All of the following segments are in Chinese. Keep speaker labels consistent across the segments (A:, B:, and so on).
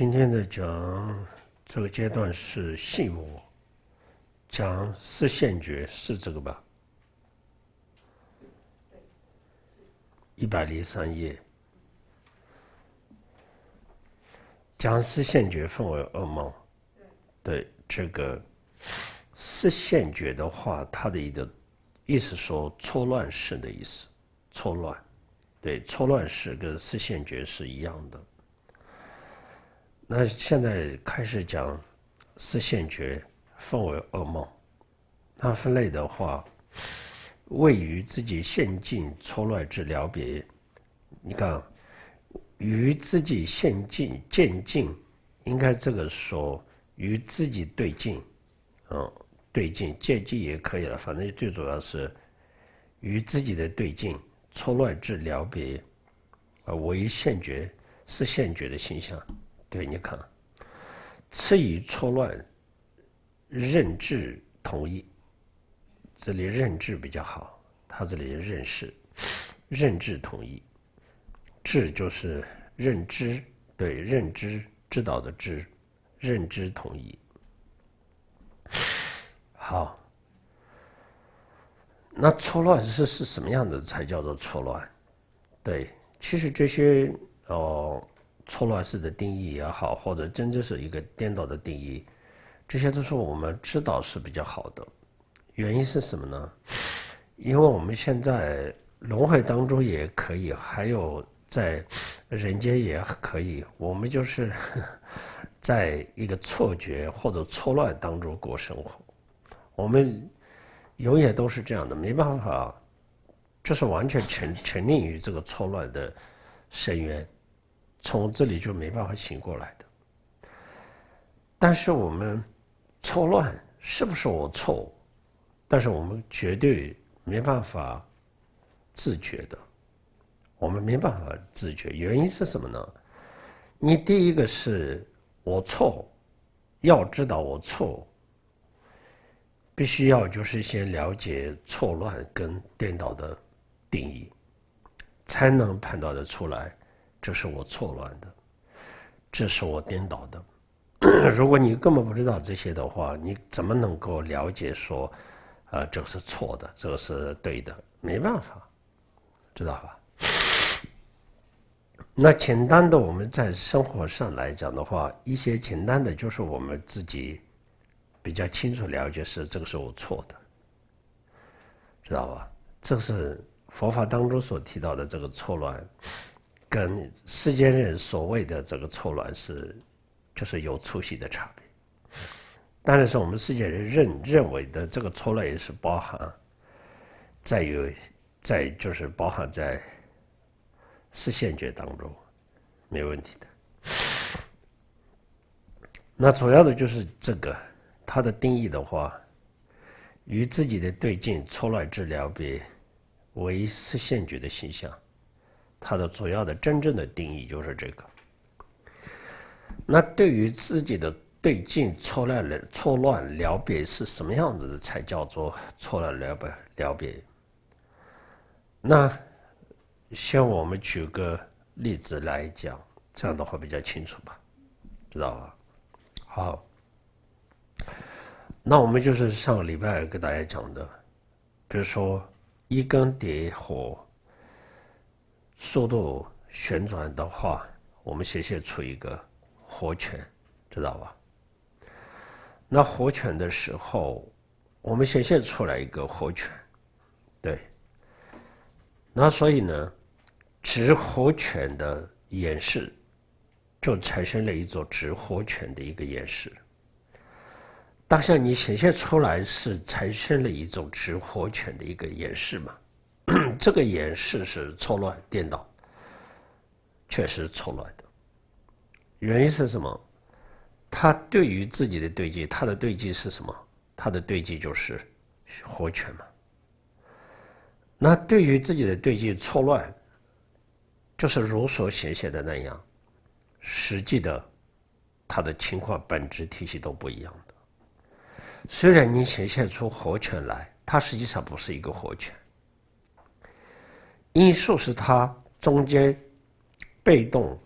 A: 今天的讲这个阶段是信魔，讲四现觉是这个吧？一百零三页，讲视现觉分为噩梦，对这个视现觉的话，它的一个意思说错乱式的意思，错乱，对错乱式跟视现觉是一样的。那现在开始讲，是现觉分为噩梦。那分类的话，位于自己现境错乱之了别。你看，与自己现境渐进，应该这个说与自己对境，嗯，对境渐境也可以了。反正最主要是与自己的对境错乱之了别，啊，为现觉是现觉的现象。对，你看，词语错乱，认知统一。这里认知比较好，他这里认识，认知统一。智就是认知，对，认知知道的知，认知统一。好，那错乱是是什么样子才叫做错乱？对，其实这些哦。错乱式的定义也好，或者真正是一个颠倒的定义，这些都是我们知道是比较好的。原因是什么呢？因为我们现在轮回当中也可以，还有在人间也可以，我们就是 在一个错觉或者错乱当中过生活。我们永远都是这样的，没办法，就是完全沉沉溺于这个错乱的深渊。从这里就没办法醒过来的。但是我们错乱是不是我错？但是我们绝对没办法自觉的，我们没办法自觉。原因是什么呢？你第一个是我错，要知道我错，必须要就是先了解错乱跟颠倒的定义，才能判断的出来。这是我错乱的，这是我颠倒的。如果你根本不知道这些的话，你怎么能够了解说，啊，这个是错的，这个是对的？没办法，知道吧？那简单的，我们在生活上来讲的话，一些简单的，就是我们自己比较清楚了解，是这个是我错的，知道吧？这是佛法当中所提到的这个错乱。跟世间人所谓的这个错乱是，就是有粗细的差别。当然，是我们世间人认认为的这个错乱也是包含在有，在就是包含在视线觉当中，没问题的。那主要的就是这个，它的定义的话，与自己的对境错乱治疗比为视线觉的形象。它的主要的真正的定义就是这个。那对于自己的对境错乱了错乱了别是什么样子的才叫做错了了别了别？那像我们举个例子来讲，这样的话比较清楚吧？知道吧？好，那我们就是上礼拜给大家讲的，比如说一根点火。速度旋转的话，我们显现出一个活圈，知道吧？那活圈的时候，我们显现出来一个活圈，对。那所以呢，直活圈的演示，就产生了一种直活圈的一个演示。当下你显现出来是产生了一种直活圈的一个演示嘛？这个演示是错乱颠倒，确实错乱的。原因是什么？他对于自己的对峙，他的对峙是什么？他的对峙就是活泉嘛。那对于自己的对峙错乱，就是如所写写的那样，实际的，他的情况本质体系都不一样的。虽然你显现出活泉来，它实际上不是一个活泉。因素是它中间被动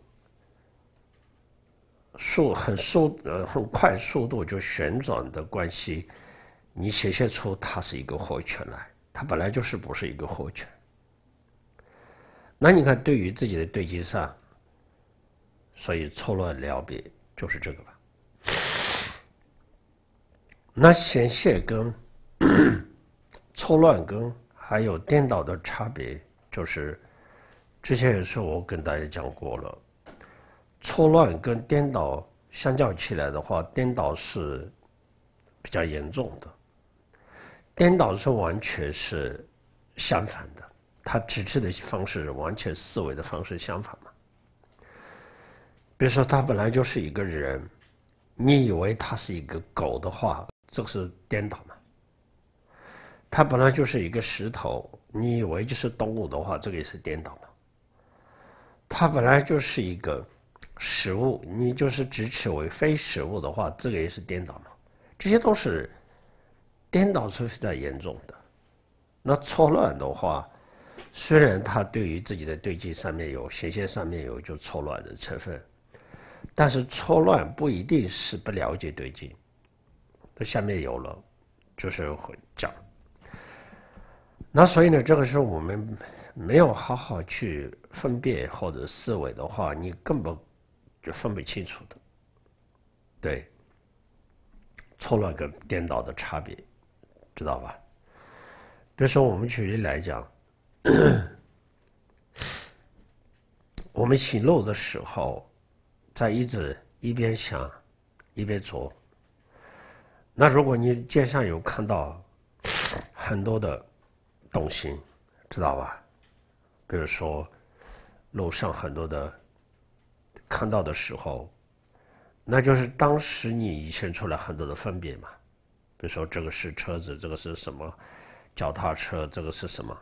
A: 速很速呃很快速度就旋转的关系，你显现出它是一个活拳来，它本来就是不是一个活拳。那你看对于自己的对接上，所以错乱了别就是这个吧。那显现跟 错乱跟还有颠倒的差别。就是之前也是我跟大家讲过了，错乱跟颠倒相较起来的话，颠倒是比较严重的。颠倒是完全是相反的，它指持的方式完全思维的方式相反嘛。比如说，他本来就是一个人，你以为他是一个狗的话，这个是颠倒嘛。他本来就是一个石头。你以为就是动物的话，这个也是颠倒的。它本来就是一个食物，你就是指此为非食物的话，这个也是颠倒的。这些都是颠倒，是非常严重的。那错乱的话，虽然它对于自己的对积上面有斜线上面有就错乱的成分，但是错乱不一定是不了解对积。那下面有了，就是讲。那所以呢，这个时候我们没有好好去分辨或者思维的话，你根本就分不清楚的，对，错乱跟颠倒的差别，知道吧？比如说我们举例来讲，我们行路的时候，在一直一边想一边走，那如果你街上有看到很多的。动心，知道吧？比如说，路上很多的看到的时候，那就是当时你显现出来很多的分别嘛。比如说，这个是车子，这个是什么？脚踏车，这个是什么？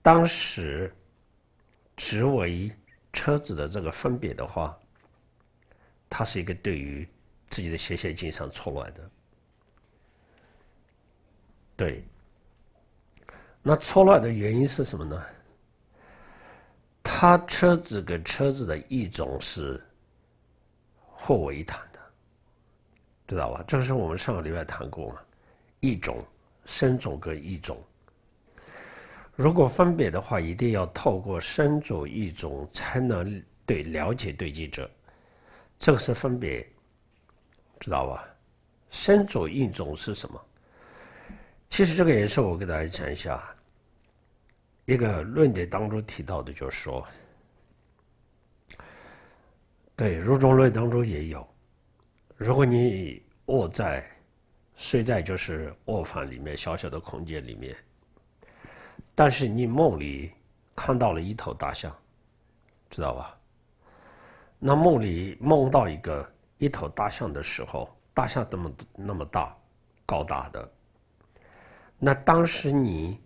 A: 当时只为车子的这个分别的话，它是一个对于自己的斜线经常错乱的，对。那错乱的原因是什么呢？他车子跟车子的一种是互为一谈的，知道吧？这个是我们上个礼拜谈过嘛？一种身种跟一种，如果分别的话，一定要透过身种一种才能对了解对记者，这个是分别，知道吧？身种一种是什么？其实这个也是我给大家讲一下一个论点当中提到的，就是说，对入中论当中也有。如果你卧在、睡在就是卧房里面小小的空间里面，但是你梦里看到了一头大象，知道吧？那梦里梦到一个一头大象的时候，大象这么那么大、高大的。那当时你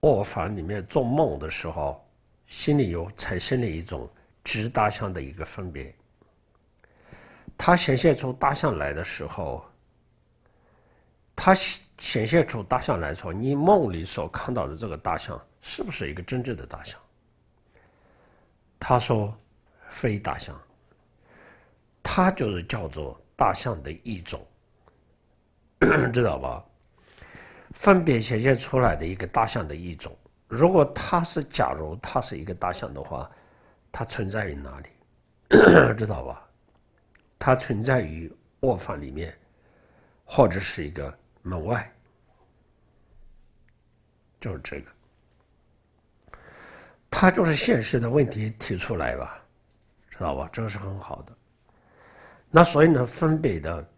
A: 卧房里面做梦的时候，心里有产生了一种直大象的一个分别。他显现出大象来的时候，他显显现出大象来说，你梦里所看到的这个大象是不是一个真正的大象？他说，非大象，它就是叫做大象的一种，知道吧？分别显现出来的一个大象的一种，如果它是，假如它是一个大象的话，它存在于哪里？知道吧？它存在于卧房里面，或者是一个门外，就是这个。它就是现实的问题提出来吧，知道吧？这个是很好的。那所以呢，分别的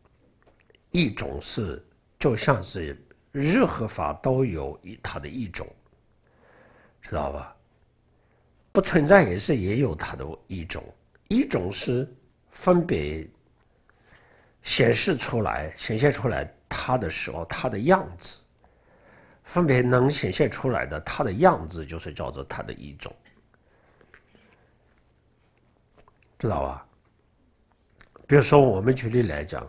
A: 一种是，就像是。任何法都有一它的一种，知道吧？不存在也是也有它的一种，一种是分别显示出来、显现出来它的时候，它的样子分别能显现出来的它的样子，就是叫做它的一种，知道吧？比如说我们举例来讲。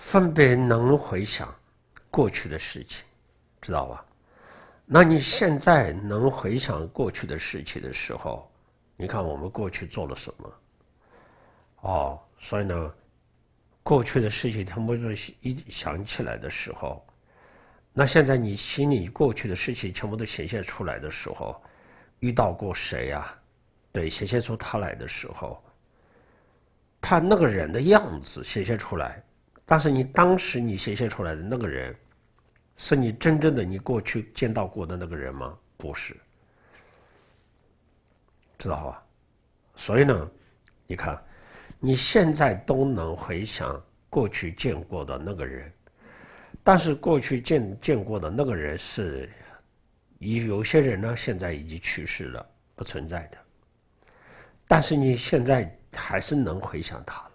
A: 分别能回想过去的事情，知道吧？那你现在能回想过去的事情的时候，你看我们过去做了什么？哦，所以呢，过去的事情全部都一想起来的时候，那现在你心里过去的事情全部都显现出来的时候，遇到过谁呀？对，显现出他来的时候，他那个人的样子显现出来。但是你当时你显现出来的那个人，是你真正的你过去见到过的那个人吗？不是，知道吧？所以呢，你看，你现在都能回想过去见过的那个人，但是过去见见过的那个人是，有有些人呢现在已经去世了，不存在的。但是你现在还是能回想他。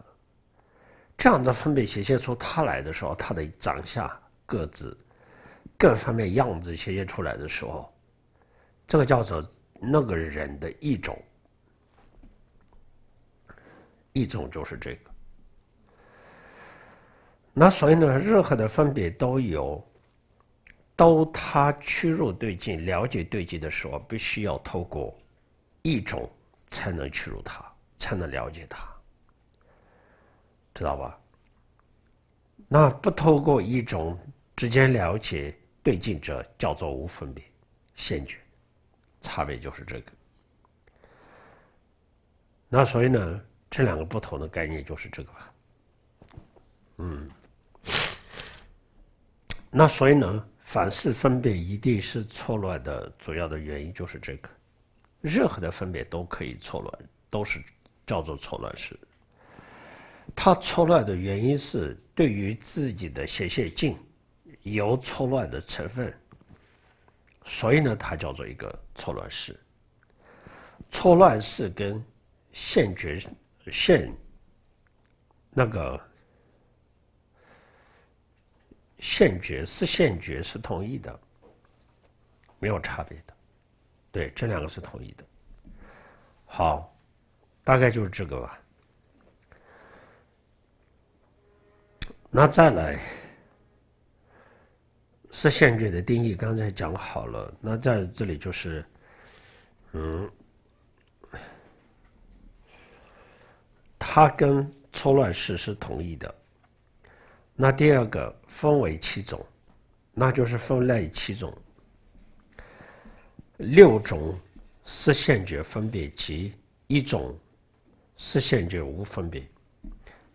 A: 这样的分别显现出他来的时候，他的长相、个子、各方面样子显现出来的时候，这个叫做那个人的一种。一种就是这个。那所以呢，任何的分别都有，都他屈入对境、了解对境的时候，必须要透过一种才能屈入他，才能了解他。知道吧？那不透过一种直接了解对境者，叫做无分别现觉，差别就是这个。那所以呢，这两个不同的概念就是这个吧？嗯。那所以呢，凡是分别一定是错乱的主要的原因就是这个，任何的分别都可以错乱，都是叫做错乱是它错乱的原因是对于自己的显现境有错乱的成分，所以呢，它叫做一个错乱式。错乱式跟现觉现那个现觉是现觉是同一的，没有差别的，对，这两个是同一的。好，大概就是这个吧。那再来，实现觉的定义刚才讲好了。那在这里就是，嗯，它跟错乱式是同一的。那第二个分为七种，那就是分类七种，六种实现觉分别及一种实现觉无分别，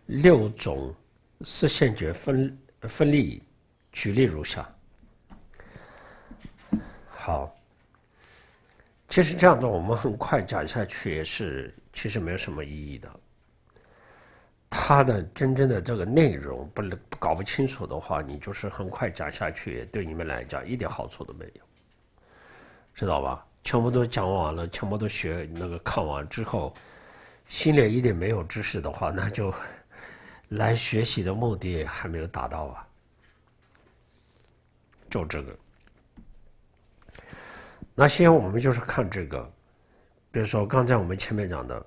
A: 六种。四现觉分分立，举例如下。好，其实这样子我们很快讲下去也是，其实没有什么意义的。他的真正的这个内容不能搞不清楚的话，你就是很快讲下去，对你们来讲一点好处都没有，知道吧？全部都讲完了，全部都学那个看完之后，心里一点没有知识的话，那就。来学习的目的还没有达到啊，就这个。那现在我们就是看这个，比如说刚才我们前面讲的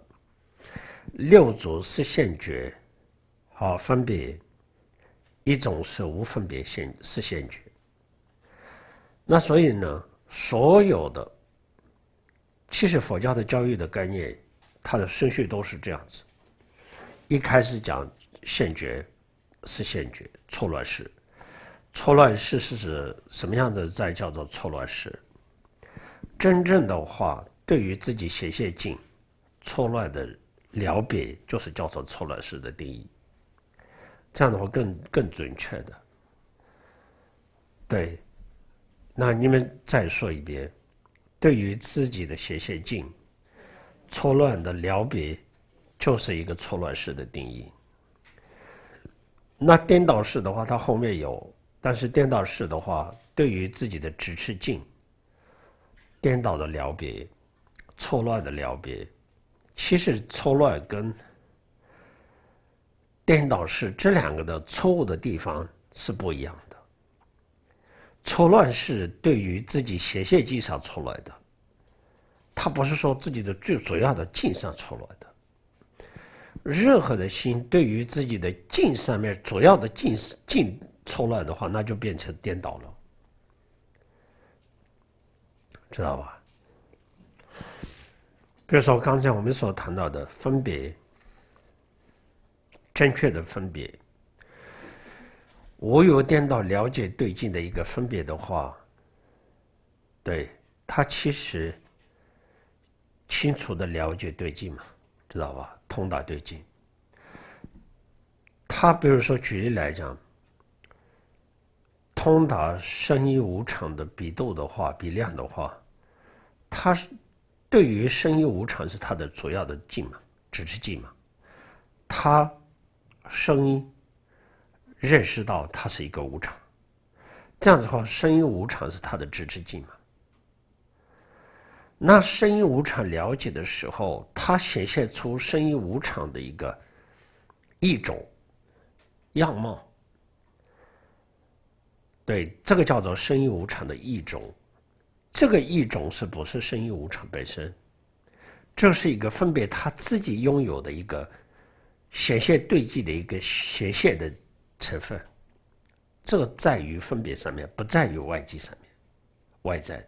A: 六组四现觉，好分别一种是无分别现四现觉。那所以呢，所有的其实佛教的教育的概念，它的顺序都是这样子，一开始讲。现觉是现觉，错乱是错乱是是指什么样的在叫做错乱是真正的话，对于自己邪见境，错乱的了别，就是叫做错乱式的定义。这样的话更更准确的，对，那你们再说一遍，对于自己的邪见境，错乱的了别，就是一个错乱式的定义。那颠倒式的话，它后面有；但是颠倒式的话，对于自己的直视境，颠倒的了别，错乱的了别，其实错乱跟颠倒式这两个的错误的地方是不一样的。错乱是对于自己显现境上错乱的，它不是说自己的最主要的镜上错乱的。任何的心对于自己的境上面主要的境是错乱的话，那就变成颠倒了，知道吧？比如说刚才我们所谈到的分别，正确的分别，我有颠倒了解对境的一个分别的话，对他其实清楚的了解对境嘛，知道吧？通达对境，他比如说举例来讲，通达生音无常的比度的话，比量的话，他是对于生音无常是他的主要的境嘛，支持境嘛，他声音认识到它是一个无常，这样的话，生音无常是他的支持境嘛。那生意无常，了解的时候，它显现出生意无常的一个一种样貌。对，这个叫做生意无常的一种，这个一种是不是生意无常本身？这是一个分别他自己拥有的一个显现对际的一个显现的成分，这在于分别上面，不在于外界上面，外在。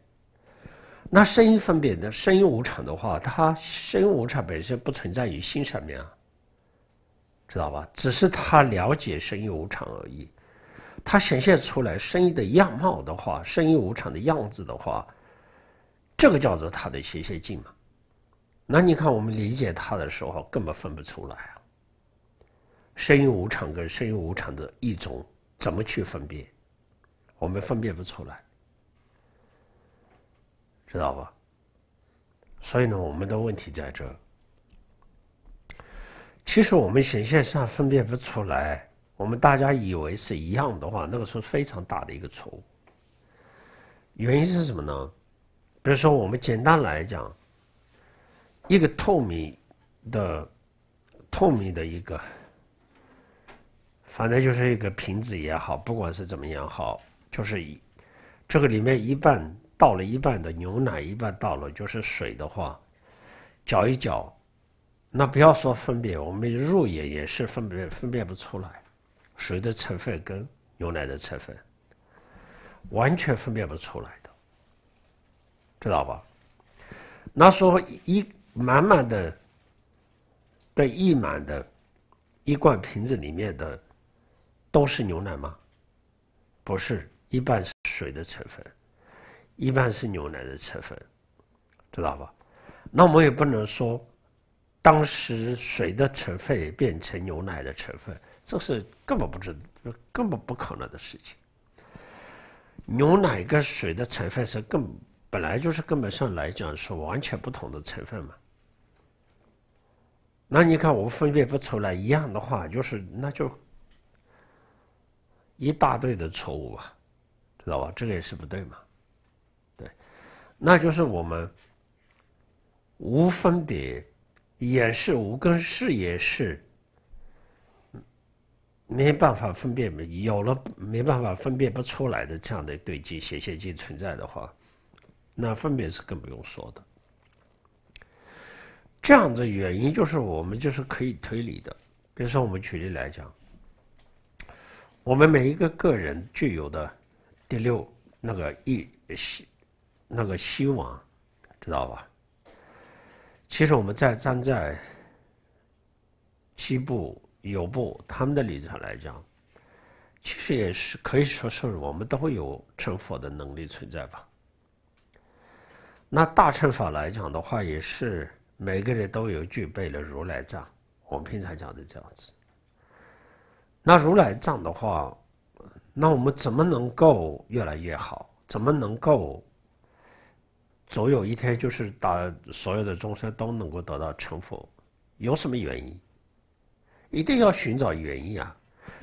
A: 那声音分别的声音无常的话，它声音无常本身不存在于心上面啊，知道吧？只是他了解声音无常而已，他显现出来声音的样貌的话，声音无常的样子的话，这个叫做他的显现境嘛。那你看我们理解他的时候，根本分不出来啊。声音无常跟声音无常的一种，怎么去分辨？我们分辨不出来。知道吧？所以呢，我们的问题在这。其实我们显像上分辨不出来，我们大家以为是一样的话，那个是非常大的一个错误。原因是什么呢？比如说，我们简单来讲，一个透明的、透明的一个，反正就是一个瓶子也好，不管是怎么样好，就是一这个里面一半。倒了一半的牛奶，一半倒了就是水的话，搅一搅，那不要说分辨，我们肉眼也是分辨分辨不出来，水的成分跟牛奶的成分完全分辨不出来的，知道吧？那时候一满满的，被溢满的一罐瓶子里面的都是牛奶吗？不是，一半是水的成分。一半是牛奶的成分，知道吧？那我们也不能说，当时水的成分变成牛奶的成分，这是根本不知，根本不可能的事情。牛奶跟水的成分是根本来就是根本上来讲是完全不同的成分嘛。那你看我分辨不出来一样的话，就是那就一大堆的错误吧，知道吧？这个也是不对嘛。那就是我们无分别、也是无根、是也是没办法分辨、有了、没办法分辨不出来的这样的对境、显现境存在的话，那分别是更不用说的。这样的原因就是我们就是可以推理的。比如说，我们举例来讲，我们每一个个人具有的第六那个一系。那个希望，知道吧？其实我们在站在西部、有部他们的立场来讲，其实也是可以说是我们都会有成佛的能力存在吧。那大乘法来讲的话，也是每个人都有具备了如来藏。我们平常讲的这样子。那如来藏的话，那我们怎么能够越来越好？怎么能够？总有一天，就是把所有的众生都能够得到成佛，有什么原因？一定要寻找原因啊！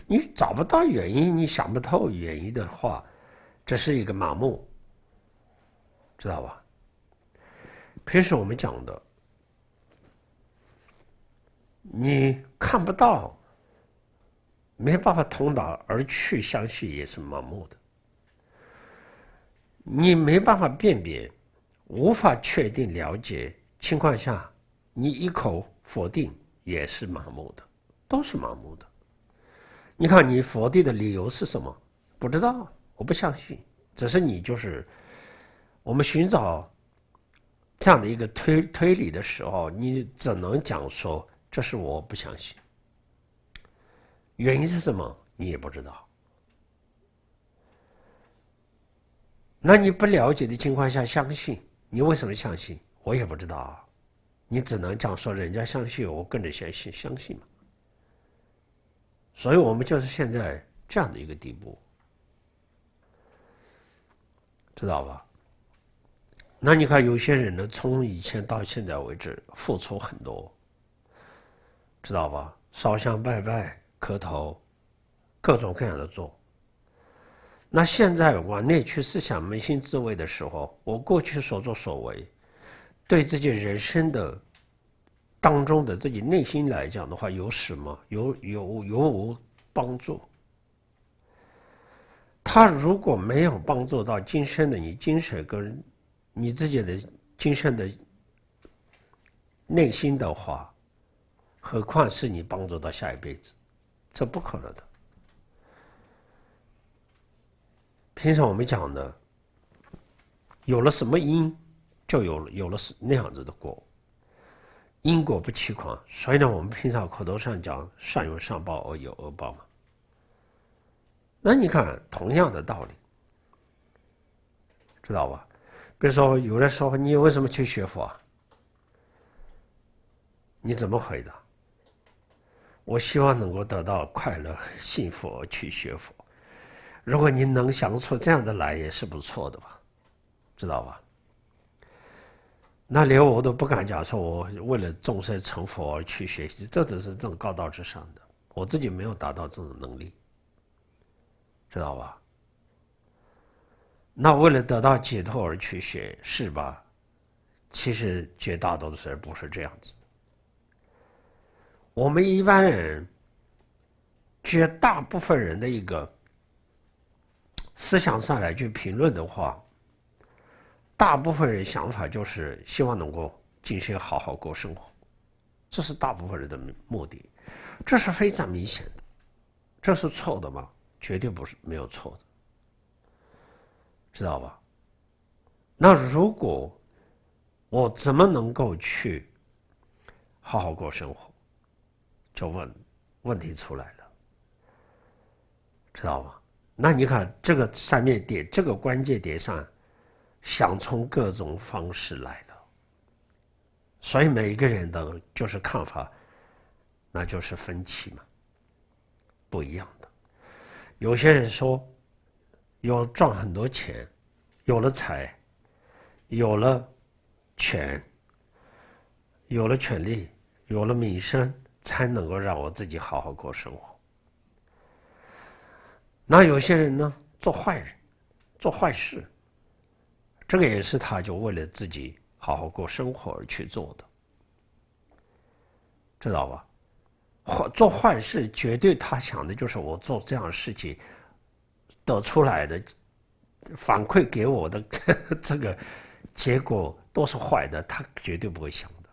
A: 你找不到原因，你想不透原因的话，这是一个盲目，知道吧？平时我们讲的，你看不到，没办法通达而去，相信也是盲目的，你没办法辨别。无法确定了解情况下，你一口否定也是盲目的，都是盲目的。你看，你否定的理由是什么？不知道，我不相信。只是你就是，我们寻找这样的一个推推理的时候，你只能讲说这是我不相信。原因是什么？你也不知道。那你不了解的情况下相信。你为什么相信？我也不知道，你只能这样说：人家相信我，跟着相信相信嘛。所以我们就是现在这样的一个地步，知道吧？那你看，有些人呢，从以前到现在为止，付出很多，知道吧？烧香拜拜、磕头，各种各样的做。那现在我内去思想扪心自问的时候，我过去所作所为，对自己人生的，当中的自己内心来讲的话，有什么有有有无帮助？他如果没有帮助到今生的你精神跟你自己的今生的内心的话，何况是你帮助到下一辈子，这不可能的。平常我们讲的，有了什么因，就有了有了是那样子的果。因果不欺狂，所以呢，我们平常口头上讲善有善报，恶有恶报嘛。那你看同样的道理，知道吧？比如说，有人说你为什么去学佛？啊？你怎么回答？我希望能够得到快乐、幸福而去学佛。如果您能想出这样的来，也是不错的吧，知道吧？那连我都不敢讲，说我为了众生成佛去学习，这只是这种高道之上的，我自己没有达到这种能力，知道吧？那为了得到解脱而去学，是吧？其实绝大多数人不是这样子的。我们一般人，绝大部分人的一个。思想上来去评论的话，大部分人想法就是希望能够尽心好好过生活，这是大部分人的目的，这是非常明显的。这是错的吗？绝对不是，没有错的，知道吧？那如果我怎么能够去好好过生活，就问问题出来了，知道吗？那你看，这个上面点，这个关键点上，想从各种方式来了。所以每一个人的，就是看法，那就是分歧嘛，不一样的。有些人说，要赚很多钱，有了财，有了权，有了权利，有了名声，才能够让我自己好好过生活。那有些人呢，做坏人，做坏事。这个也是他，就为了自己好好过生活而去做的，知道吧？坏做坏事，绝对他想的就是我做这样的事情得出来的反馈给我的 这个结果都是坏的，他绝对不会想的。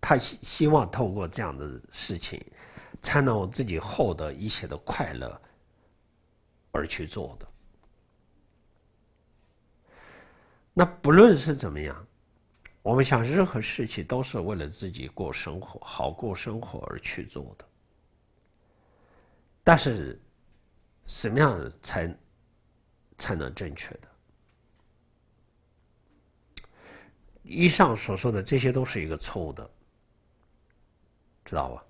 A: 他希希望透过这样的事情，才能自己获得一些的快乐。而去做的，那不论是怎么样，我们想任何事情都是为了自己过生活，好过生活而去做的。但是，什么样才才能正确的？以上所说的这些都是一个错误的，知道吧？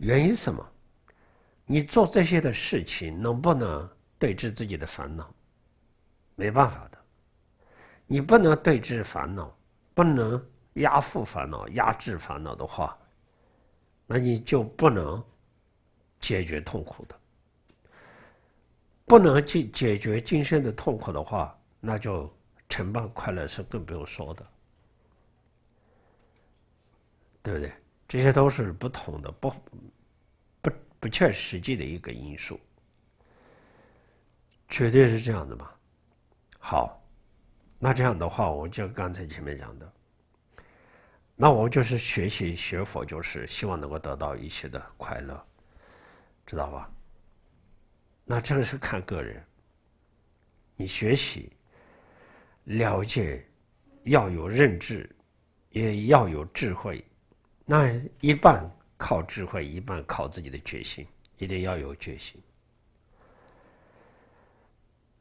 A: 原因什么？你做这些的事情能不能？对治自己的烦恼，没办法的。你不能对治烦恼，不能压服烦恼、压制烦恼的话，那你就不能解决痛苦的。不能解解决今生的痛苦的话，那就成办快乐是更不用说的，对不对？这些都是不同的、不不不切实际的一个因素。绝对是这样的嘛，好，那这样的话，我就刚才前面讲的，那我就是学习学佛，就是希望能够得到一些的快乐，知道吧？那这个是看个人，你学习了解要有认知，也要有智慧，那一半靠智慧，一半靠自己的决心，一定要有决心。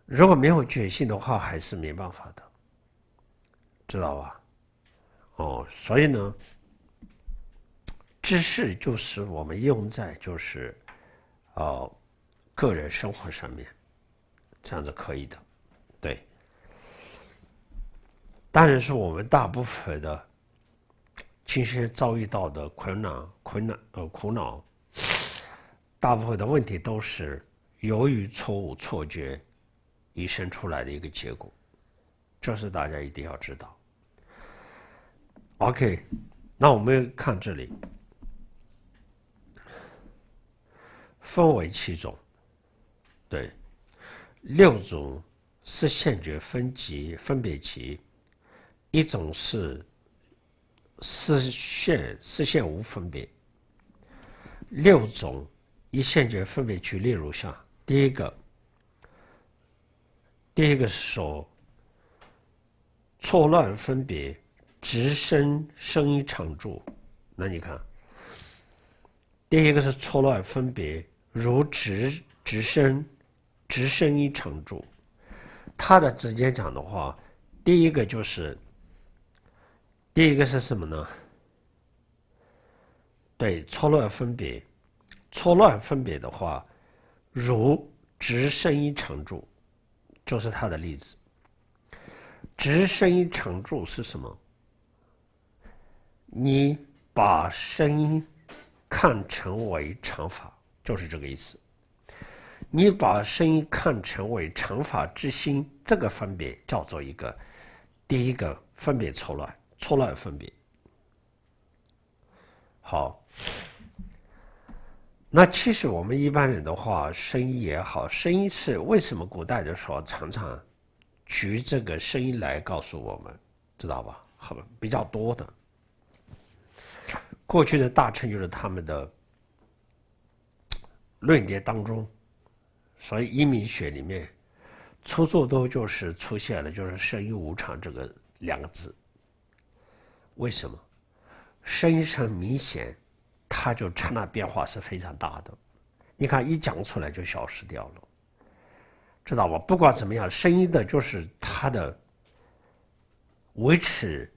A: 如果没有决心的话，还是没办法的，知道吧？哦，所以呢，知识就是我们用在就是，哦，个人生活上面，这样子可以的，对。当然是我们大部分的，亲身遭遇到的困难、困难呃苦恼，大部分的问题都是由于错误错觉。医生出来的一个结果，这是大家一定要知道。OK，那我们看这里，分为七种，对，六种是现觉分级分别级，一种是视线视线无分别。六种一线觉分别举例如下：第一个。第一个是说错乱分别直身生一常住，那你看，第一个是错乱分别如直直身直身一常住，他的直接讲的话，第一个就是第一个是什么呢？对错乱分别，错乱分别的话，如直身一常住。就是它的例子，直声音常驻是什么？你把声音看成为常法，就是这个意思。你把声音看成为常法之心，这个分别叫做一个第一个分别错乱，错乱分别。好。那其实我们一般人的话，声音也好，声音是为什么？古代的时候常常举这个声音来告诉我们，知道吧？好吧，比较多的。过去的大臣就是他们的论点当中，所以《阴明学》里面处处都就是出现了，就是“声音无常”这个两个字。为什么？声音上明显。它就刹那变化是非常大的，你看一讲出来就消失掉了，知道吧？不管怎么样，声音的就是它的维持，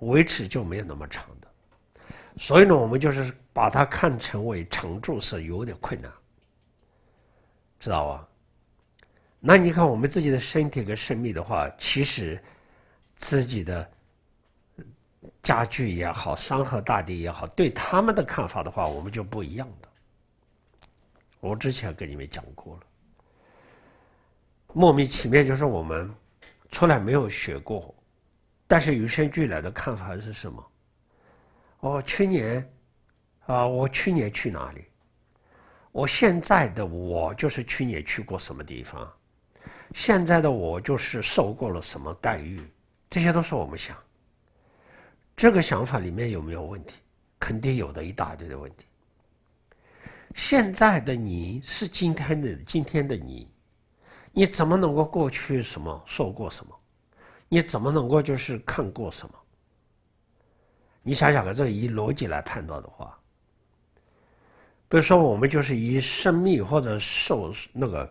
A: 维持就没有那么长的，所以呢，我们就是把它看成为常驻是有点困难，知道吧？那你看我们自己的身体跟生命的话，其实自己的。家具也好，山河大地也好，对他们的看法的话，我们就不一样的。我之前跟你们讲过了，莫名其妙就是我们从来没有学过，但是与生俱来的看法是什么？我去年啊，我去年去哪里？我现在的我就是去年去过什么地方？现在的我就是受过了什么待遇？这些都是我们想。这个想法里面有没有问题？肯定有的一大堆的问题。现在的你是今天的今天的你，你怎么能够过去什么说过什么？你怎么能够就是看过什么？你想想看，这个以逻辑来判断的话，比如说我们就是以生命或者受那个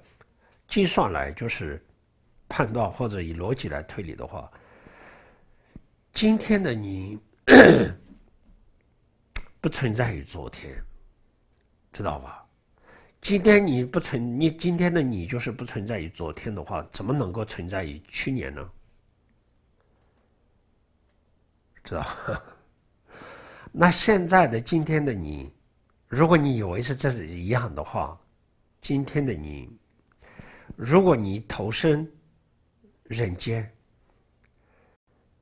A: 计算来就是判断或者以逻辑来推理的话。今天的你 不存在于昨天，知道吧？今天你不存，你今天的你就是不存在于昨天的话，怎么能够存在于去年呢？知道？那现在的今天的你，如果你以为是这是一样的话，今天的你，如果你投身人间。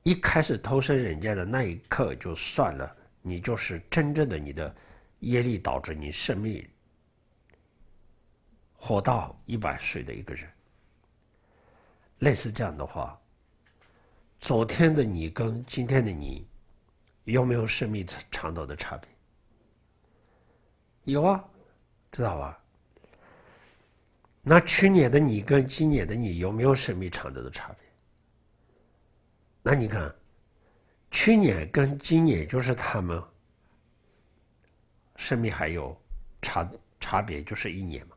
A: 一开始投身人间的那一刻就算了，你就是真正的你的业力导致你生命活到一百岁的一个人。类似这样的话，昨天的你跟今天的你有没有生命长度的差别？有啊，知道吧？那去年的你跟今年的你有没有生命长度的差别？那你看，去年跟今年就是他们，生命还有差差别，就是一年嘛。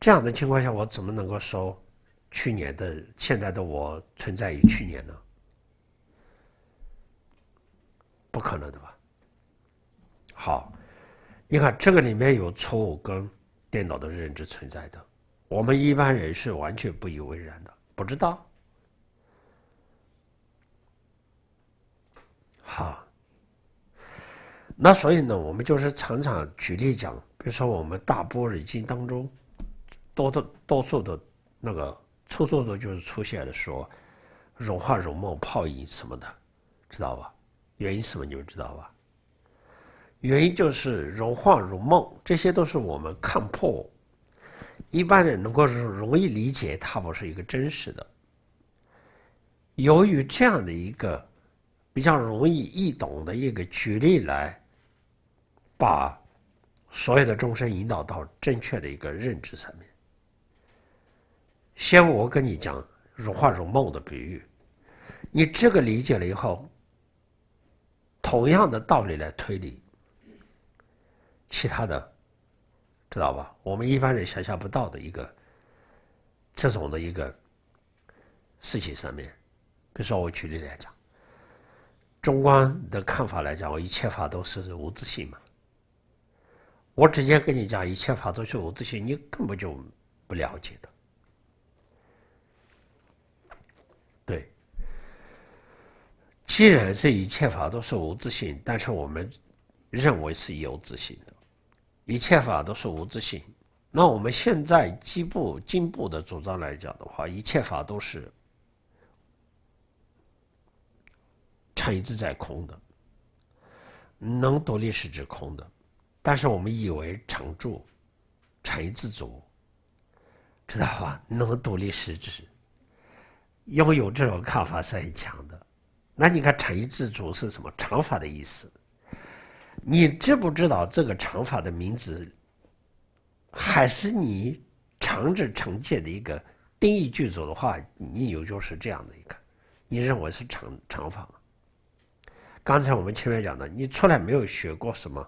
A: 这样的情况下，我怎么能够说去年的现在的我存在于去年呢？不可能的吧？好，你看这个里面有错误跟电脑的认知存在的，我们一般人是完全不以为然的，不知道。好，那所以呢，我们就是常常举例讲，比如说我们《大般若经》当中，多多多数的那个处处的，就是出现了说，融化如梦、泡影什么的，知道吧？原因什么你就知道吧？原因就是融化如梦，这些都是我们看破，一般人能够容易理解，它不是一个真实的。由于这样的一个。比较容易易懂的一个举例来，把所有的众生引导到正确的一个认知上面。先我跟你讲如花如梦的比喻，你这个理解了以后，同样的道理来推理，其他的，知道吧？我们一般人想象不到的一个，这种的一个事情上面，比如说我举例来讲。中观的看法来讲，我一切法都是无自性嘛。我直接跟你讲，一切法都是无自性，你根本就不了解的。对，既然这一切法都是无自性，但是我们认为是有自性的。一切法都是无自性，那我们现在基部、进步的主张来讲的话，一切法都是。成自在空的，能独立是指空的，但是我们以为常住，成一自足，知道吧？能独立实知，拥有这种看法是很强的。那你看，产一自足是什么长法的意思？你知不知道这个长法的名字？还是你长治长见的一个定义句组的话，你有就是这样的一个，你认为是长长法。刚才我们前面讲的，你从来没有学过什么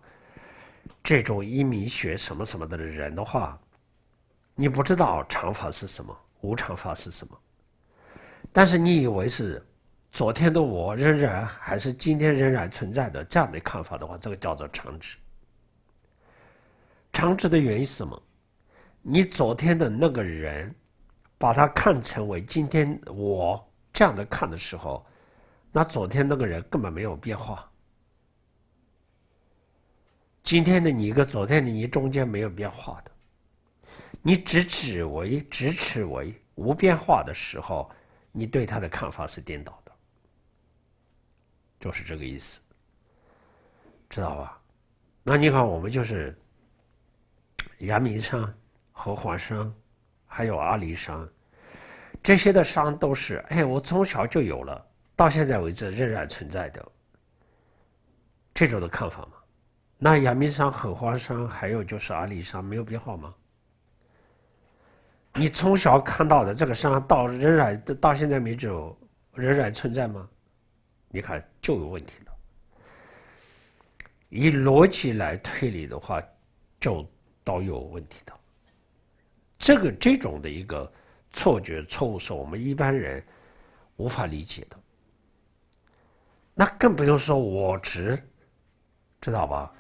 A: 这种一明学什么什么的人的话，你不知道常法是什么，无常法是什么。但是你以为是昨天的我仍然还是今天仍然存在的这样的看法的话，这个叫做常值。常值的原因是什么？你昨天的那个人，把它看成为今天我这样的看的时候。那昨天那个人根本没有变化，今天的你跟昨天的你中间没有变化的，你执指为执此为无变化的时候，你对他的看法是颠倒的，就是这个意思，知道吧？那你看，我们就是阳明山、合欢山、还有阿里山，这些的山都是，哎，我从小就有了。到现在为止仍然存在的这种的看法吗？那阳明山、很荒山，还有就是阿里山没有变化吗？你从小看到的这个山到仍然到现在为止仍然存在吗？你看就有问题了。以逻辑来推理的话，就都有问题的。这个这种的一个错觉、错误是我们一般人无法理解的。那更不用说我执，知道吧？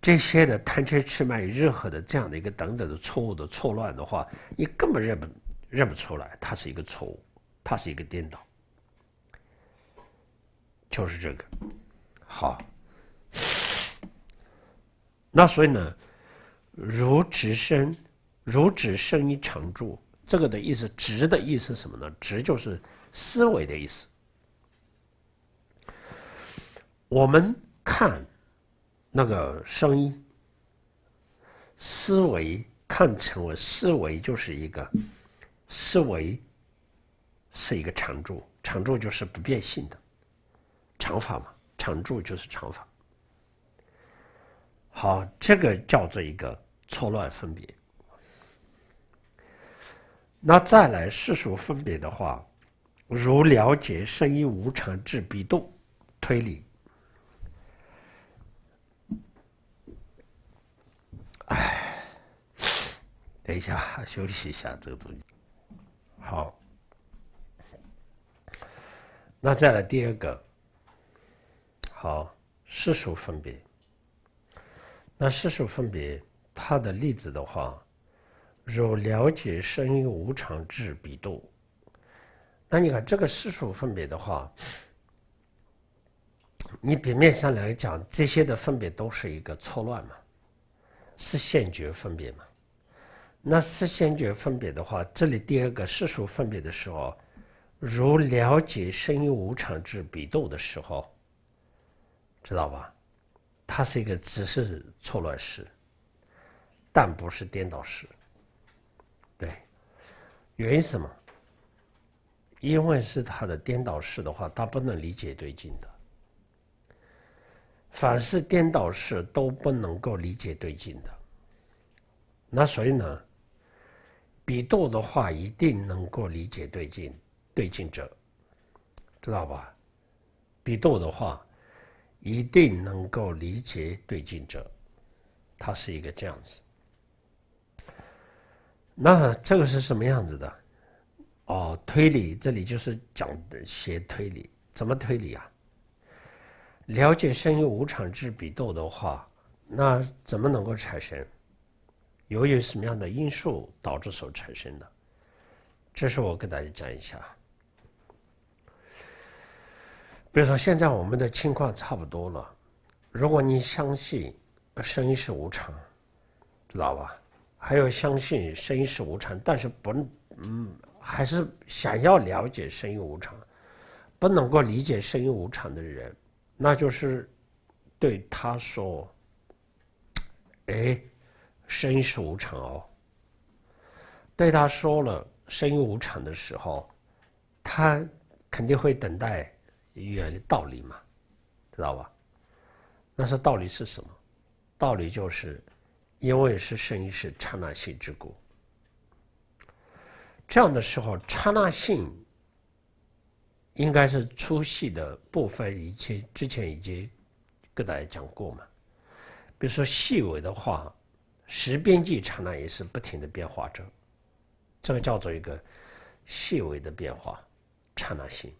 A: 这些的贪嗔痴慢、任何的这样的一个等等的错误的错乱的话，你根本认不认不出来，它是一个错误，它是一个颠倒，就是这个。好，那所以呢，如直身，如直身，一常住这个的意思，直的意思是什么呢？直就是思维的意思。我们看那个声音，思维看成为思维，就是一个思维是一个常住，常住就是不变性的常法嘛。常住就是常法。好，这个叫做一个错乱分别。那再来世俗分别的话，如了解声音无常至变动，推理。哎，等一下，休息一下这个东西。好，那再来第二个。好，世俗分别。那世俗分别，它的例子的话，如了解声音无常、智彼度。那你看这个世俗分别的话，你表面上来讲，这些的分别都是一个错乱嘛。是现觉分别嘛？那是现觉分别的话，这里第二个世俗分别的时候，如了解生于无常之比度的时候，知道吧？它是一个只是错乱式，但不是颠倒式。对，原因什么？因为是他的颠倒式的话，他不能理解对境的。凡是颠倒事都不能够理解对境的，那所以呢，比度的话一定能够理解对境，对境者，知道吧？比度的话，一定能够理解对境者，它是一个这样子。那这个是什么样子的？哦，推理，这里就是讲的学推理，怎么推理啊？了解生于无常之比斗的话，那怎么能够产生？由于什么样的因素导致所产生的？这是我跟大家讲一下。比如说，现在我们的情况差不多了。如果你相信生意是无常，知道吧？还有相信生意是无常，但是不，嗯，还是想要了解生意无常，不能够理解生意无常的人。那就是对他说：“哎，生是无常哦。”对他说了“生意无常”的时候，他肯定会等待远道理嘛，知道吧？那是道理是什么？道理就是，因为是生意是刹那性之故。这样的时候，刹那性。应该是粗细的部分，以前之前已经跟大家讲过嘛。比如说细微的话，十边际刹那也是不停的变化着，这个叫做一个细微的变化，刹那性。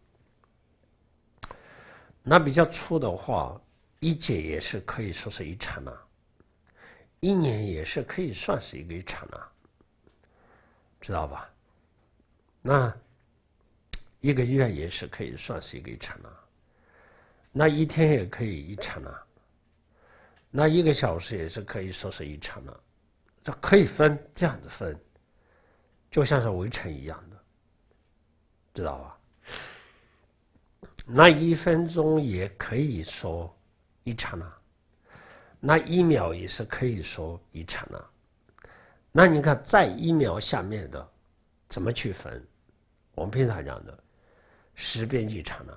A: 那比较粗的话，一劫也是可以说是，一刹那；一年也是可以算是一个一刹那，知道吧？那。一个月也是可以算是一场了，那一天也可以一场了，那一个小时也是可以说是一场了，这可以分这样子分，就像是围城一样的，知道吧？那一分钟也可以说一场了，那一秒也是可以说一场了，那你看在一秒下面的怎么去分？我们平常讲的。十边际刹那，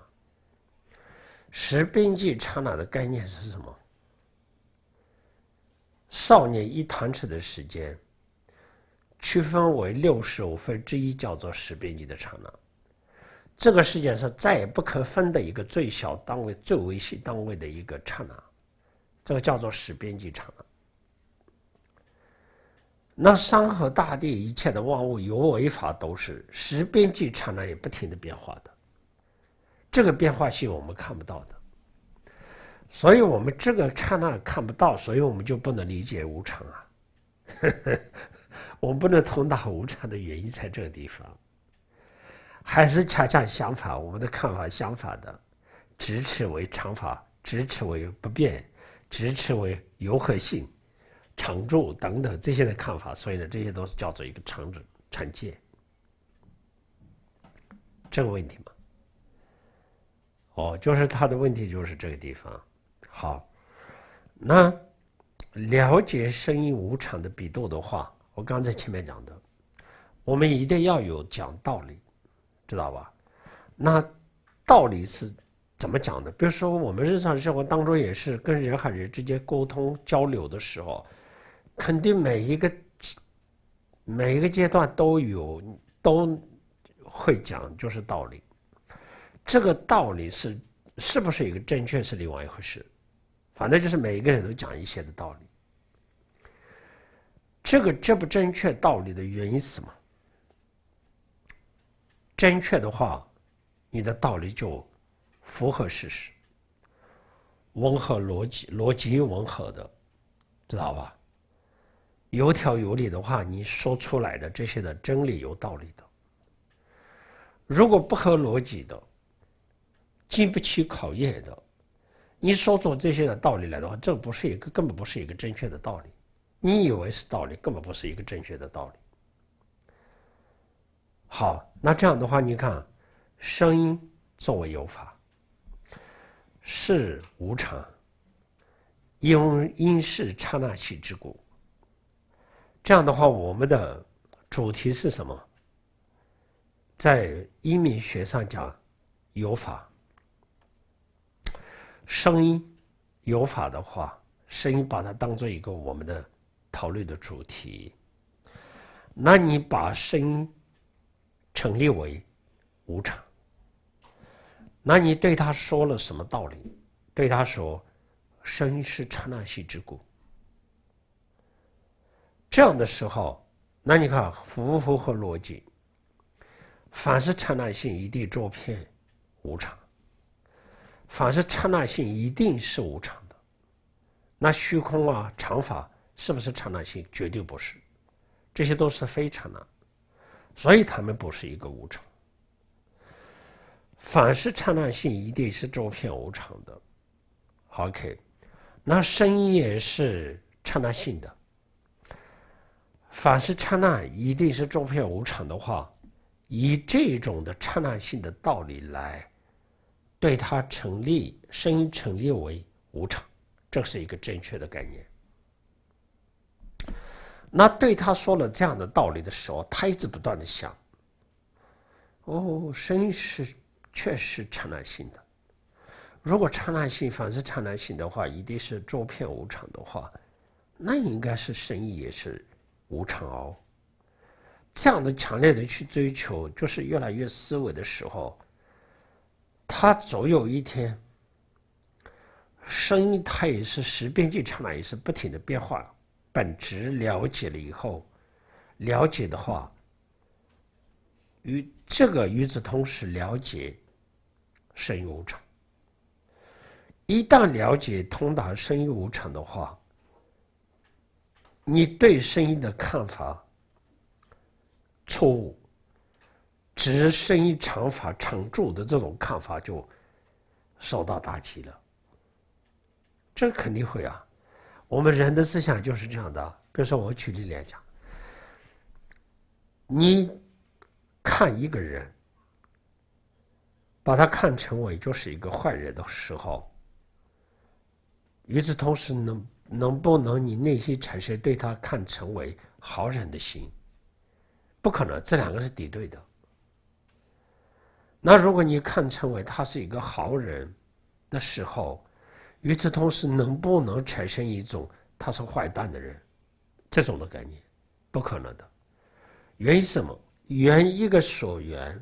A: 十边际刹那的概念是什么？少年一弹指的时间，区分为六十五分之一，叫做十边际的刹那。这个世界上再也不可分的一个最小单位、最微细单位的一个刹那，这个叫做十边际刹那。那山河大地一切的万物有为法都是十边际刹那，也不停的变化的。这个变化性我们看不到的，所以我们这个刹那看不到，所以我们就不能理解无常啊。我们不能通达无常的原因，在这个地方，还是恰恰相反，我们的看法、想法的，执持为常法，执持为不变，执持为有和性、常住等等这些的看法，所以呢，这些都是叫做一个常执、常见。这个问题嘛。哦，就是他的问题，就是这个地方。好，那了解生意无常的比斗的话，我刚才前面讲的，我们一定要有讲道理，知道吧？那道理是怎么讲的？比如说，我们日常生活当中也是跟人和人之间沟通交流的时候，肯定每一个每一个阶段都有，都会讲，就是道理。这个道理是是不是一个正确，是另外一回事。反正就是每一个人都讲一些的道理。这个这不正确道理的原因是什么？正确的话，你的道理就符合事实，吻合逻辑，逻辑吻合的，知道吧？有条有理的话，你说出来的这些的真理有道理的。如果不合逻辑的。经不起考验的，你说出这些的道理来的话，这不是一个根本不是一个正确的道理。你以为是道理，根本不是一个正确的道理。好，那这样的话，你看，声音作为有法，是无常，因因是刹那起之故。这样的话，我们的主题是什么？在音明学上讲，有法。声音有法的话，声音把它当做一个我们的讨论的主题。那你把声音成立为无常，那你对他说了什么道理？对他说，声音是刹那性之故。这样的时候，那你看符不符合逻辑？凡是刹那性，一定作片无常。凡是刹那性，一定是无常的。那虚空啊，常法是不是刹那性？绝对不是，这些都是非常难，所以他们不是一个无常。凡是刹那性，一定是周遍无常的。OK，那声音也是刹那性的。凡是刹那，一定是周遍无常的话，以这种的刹那性的道理来。对它成立，生音成立为无常，这是一个正确的概念。那对他说了这样的道理的时候，他一直不断的想：哦，生意是确实刹那性的。如果刹那性，凡是刹那性的话，一定是周片无常的话，那应该是生意也是无常哦。这样的强烈的去追求，就是越来越思维的时候。他总有一天，声音它也是时变剧唱了，也是不停的变化。本质了解了以后，了解的话，与这个与此同时了解声音无常。一旦了解通达声音无常的话，你对声音的看法错误。只生常法常住的这种看法就受到打击了，这肯定会啊！我们人的思想就是这样的。比如说，我举例来讲，你看一个人，把他看成为就是一个坏人的时候，与此同时，能能不能你内心产生对他看成为好人的心？不可能，这两个是敌对的。那如果你看成为他是一个好人的时候，与此同时，能不能产生一种他是坏蛋的人这种的概念？不可能的。原因什么？原一个所缘，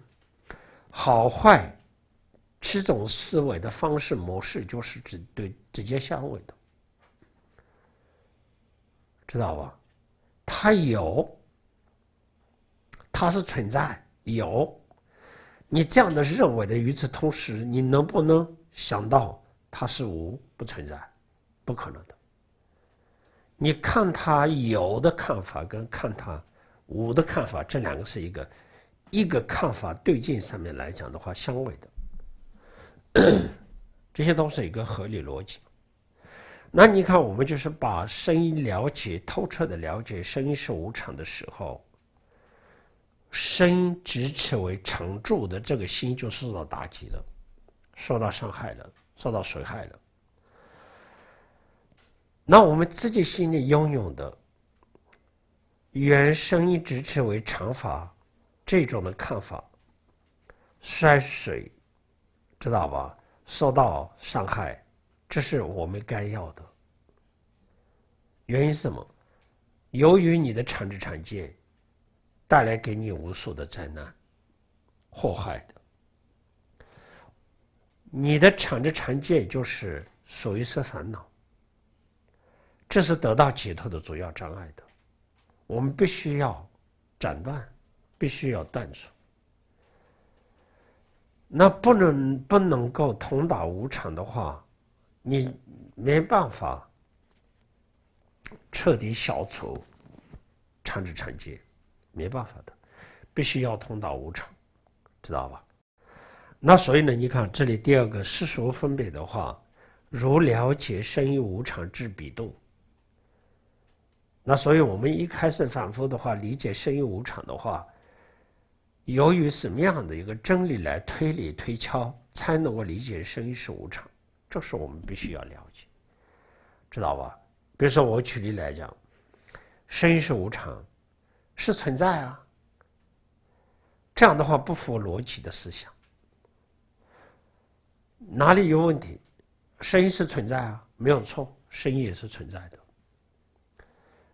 A: 好坏，这种思维的方式模式就是直对直接相违的，知道吧？他有，他是存在有。你这样的认为的，与此同时，你能不能想到它是无不存在、不可能的？你看它有的看法跟看它无的看法，这两个是一个一个看法对境上面来讲的话，相位的。这些都是一个合理逻辑。那你看，我们就是把声音了解透彻的了解，声音是无常的时候。生执持为常住的这个心就受到打击了，受到伤害了，受到损害了。那我们自己心里拥有的原生一直持为常法这种的看法，衰水，知道吧？受到伤害，这是我们该要的。原因是什么？由于你的常知常见。带来给你无数的灾难、祸害的，你的产之缠结就是属于是烦恼，这是得到解脱的主要障碍的。我们必须要斩断，必须要断除。那不能不能够同打无常的话，你没办法彻底消除产之缠结。没办法的，必须要通达无常，知道吧？那所以呢，你看这里第二个世俗分别的话，如了解生于无常之彼度。那所以我们一开始反复的话，理解生于无常的话，由于什么样的一个真理来推理推敲，才能够理解生亦是无常？这是我们必须要了解，知道吧？比如说我举例来讲，生是无常。是存在啊，这样的话不符合逻辑的思想，哪里有问题？声音是存在啊，没有错，声音也是存在的，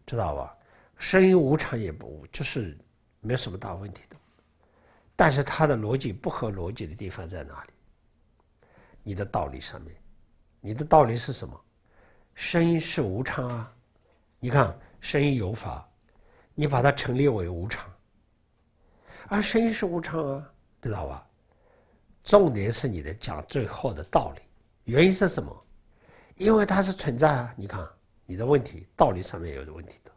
A: 知道吧？声音无常也不无，就是没什么大问题的。但是它的逻辑不合逻辑的地方在哪里？你的道理上面，你的道理是什么？声音是无常啊，你看声音有法。你把它成立为无常，啊，声是无常啊，知道吧？重点是你的讲最后的道理，原因是什么？因为它是存在啊！你看你的问题，道理上面有有问题的。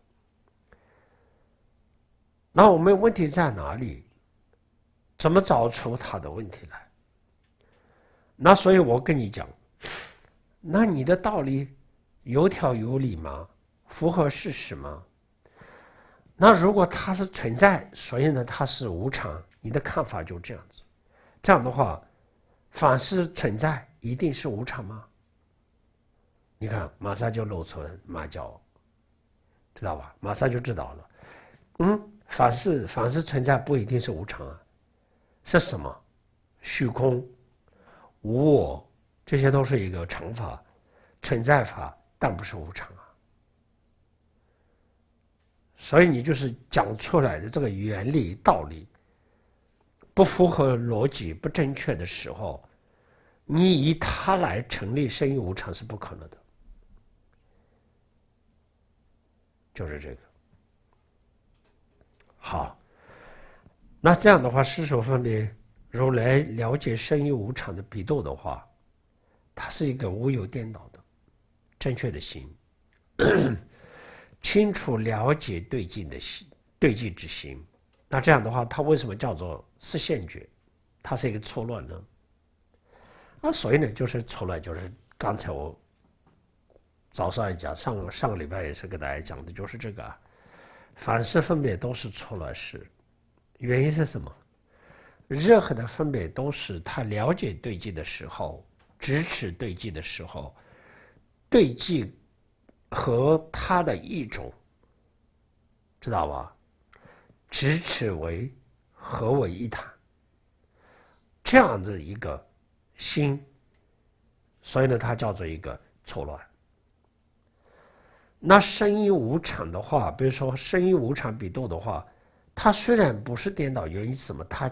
A: 那我们问题在哪里？怎么找出他的问题来？那所以我跟你讲，那你的道理有条有理吗？符合事实吗？那如果它是存在，所以呢，它是无常。你的看法就这样子。这样的话，凡是存在，一定是无常吗？你看，马上就露出马叫，知道吧？马上就知道了。嗯，凡是凡是存在，不一定是无常啊。是什么？虚空、无我，这些都是一个常法，存在法，但不是无常啊。所以你就是讲出来的这个原理道理不符合逻辑、不正确的时候，你以它来成立生意无常是不可能的。就是这个。好，那这样的话，世俗分别如来了解生意无常的比斗的话，它是一个无有颠倒的正确的行。清楚了解对境的心，对境之心，那这样的话，它为什么叫做是现觉？它是一个错乱呢？啊，所以呢，就是错乱，就是刚才我早上也讲，上上个礼拜也是给大家讲的，就是这个，凡是分别都是错乱事，原因是什么？任何的分别都是他了解对境的时候，支持对境的时候，对境。和他的一种，知道吧？咫尺为合为一谈，这样子一个心，所以呢，它叫做一个错乱。那生音无常的话，比如说生音无常比多的话，它虽然不是颠倒，原因是什么？它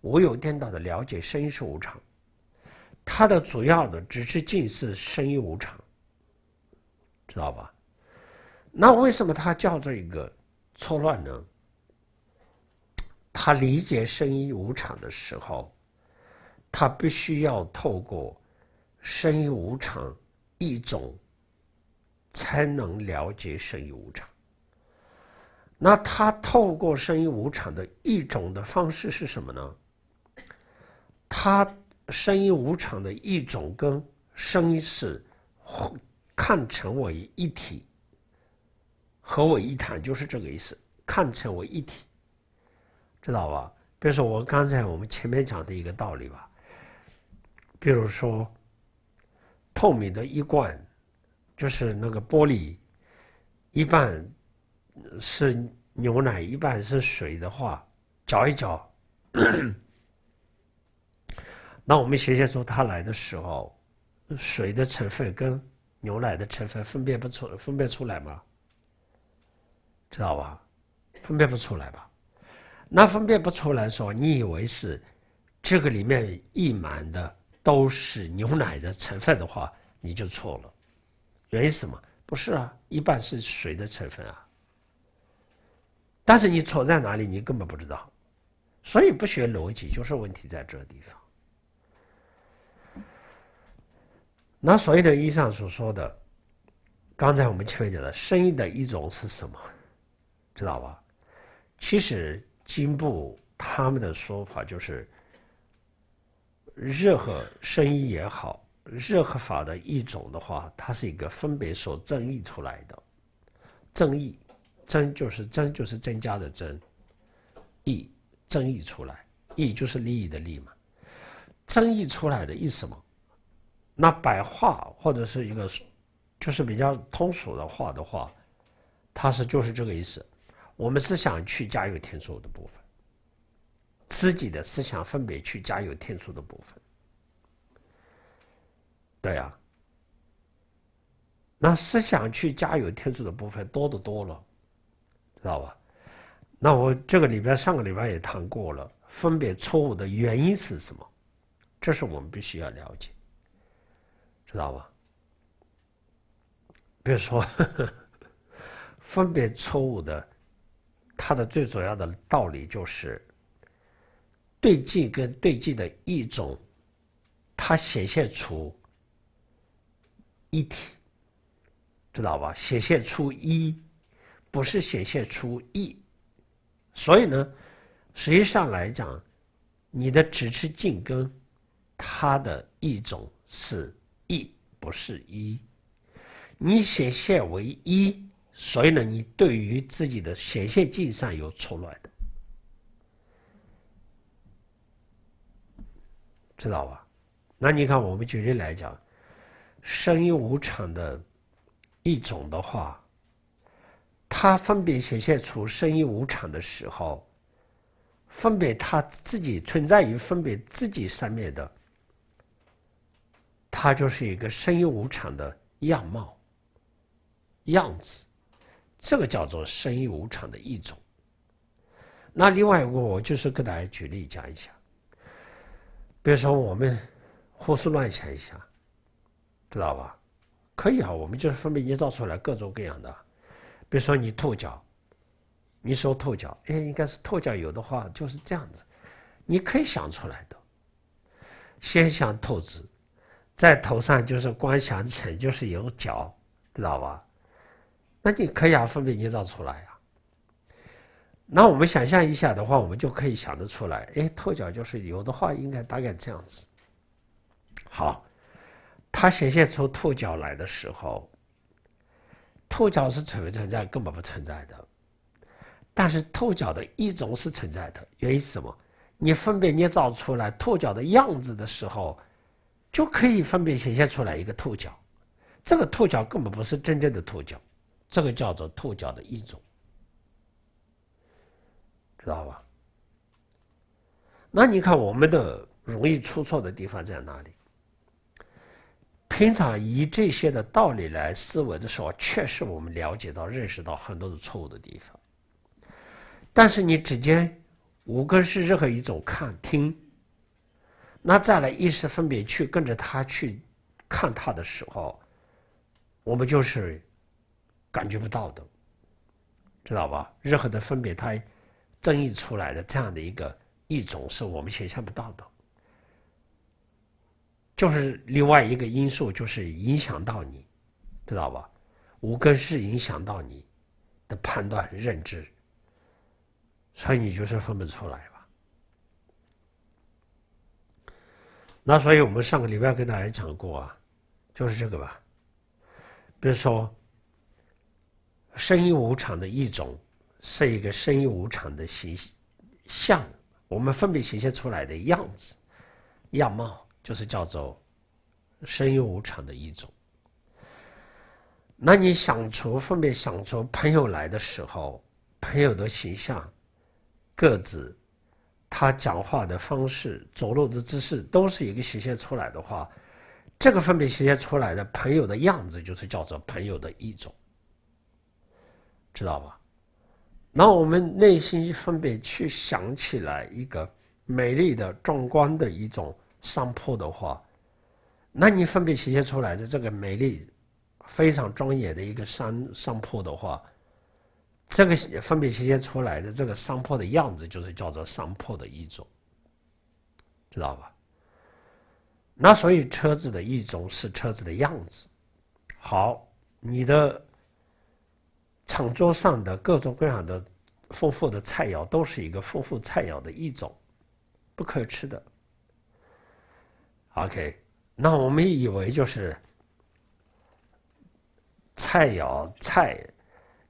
A: 我有颠倒的了解，生是无常，它的主要的只是近似生音无常。知道吧？那为什么他叫做一个错乱呢？他理解生音无常的时候，他必须要透过生音无常一种，才能了解生音无常。那他透过生音无常的一种的方式是什么呢？他生音无常的一种跟生音是看成为一体，合为一谈就是这个意思。看成为一体，知道吧？比如说我刚才我们前面讲的一个道理吧。比如说，透明的一罐，就是那个玻璃，一半是牛奶，一半是水的话，搅一搅，那我们显现出它来的时候，水的成分跟。牛奶的成分分辨不出，分辨出来吗？知道吧？分辨不出来吧？那分辨不出来说，你以为是这个里面溢满的都是牛奶的成分的话，你就错了。原因什么？不是啊，一半是水的成分啊。但是你错在哪里？你根本不知道。所以不学逻辑，就是问题在这地方。那所谓的以上所说的，刚才我们前面讲的生意的一种是什么，知道吧？其实金部他们的说法就是，任何生意也好，任何法的一种的话，它是一个分别所增益出来的，增益增就是增就是增加的增，益增益出来益就是利益的利嘛，增益出来的意思嘛。那白话或者是一个，就是比较通俗的话的话，它是就是这个意思。我们是想去加有天数的部分，自己的思想分别去加有天数的部分。对啊，那思想去加有天数的部分多得多了，知道吧？那我这个礼拜、上个礼拜也谈过了，分别错误的原因是什么？这是我们必须要了解。知道吧？比如说，分别错误的，它的最主要的道理就是对镜跟对镜的一种，它显现出一体，知道吧？显现出一，不是显现出一。所以呢，实际上来讲，你的只是镜跟它的一种是。不是一，你显现为一，所以呢，你对于自己的显现境上有错乱的，知道吧？那你看，我们举例来讲，生音无常的一种的话，它分别显现出生音无常的时候，分别它自己存在于分别自己上面的。它就是一个生意无常的样貌、样子，这个叫做生意无常的一种。那另外一个，我就是给大家举例讲一下，比如说我们胡思乱想一下，知道吧？可以啊，我们就是分别捏造出来各种各样的。比如说你透脚，你说透脚，哎，应该是透脚有的话就是这样子，你可以想出来的，先想透支。在头上就是光想来就是有角，知道吧？那你可以啊，分别捏造出来啊。那我们想象一下的话，我们就可以想得出来。哎，兔脚就是有的话，应该大概这样子。好，它显现出兔脚来的时候，兔脚是存不存在根本不存在的。但是兔脚的一种是存在的，原因是什么？你分别捏造出来兔脚的样子的时候。就可以分别显现出来一个兔角，这个兔角根本不是真正的兔角，这个叫做兔角的一种，知道吧？那你看我们的容易出错的地方在哪里？平常以这些的道理来思维的时候，确实我们了解到、认识到很多的错误的地方。但是你指尖五根是任何一种看听。那再来意识分别去跟着他去看他的时候，我们就是感觉不到的，知道吧？任何的分别，它增议出来的这样的一个一种，是我们想象不到的，就是另外一个因素，就是影响到你，知道吧？五根是影响到你的判断认知，所以你就是分不出来那所以我们上个礼拜跟大家讲过啊，就是这个吧。比如说，生意无常的一种，是一个生意无常的形象，我们分别显现出来的样子、样貌，就是叫做生意无常的一种。那你想出分别想出朋友来的时候，朋友的形象、个子。他讲话的方式、走路的姿势，都是一个显现出来的话。这个分别显现出来的朋友的样子，就是叫做朋友的一种，知道吧？那我们内心分别去想起来一个美丽的、壮观的一种山坡的话，那你分别显现出来的这个美丽、非常庄严的一个山山坡的话。这个分别期间出来的这个商铺的样子，就是叫做商铺的一种，知道吧？那所以车子的一种是车子的样子。好，你的场桌上的各种各样的丰富的菜肴，都是一个丰富菜肴的一种，不可以吃的。OK，那我们以为就是菜肴菜。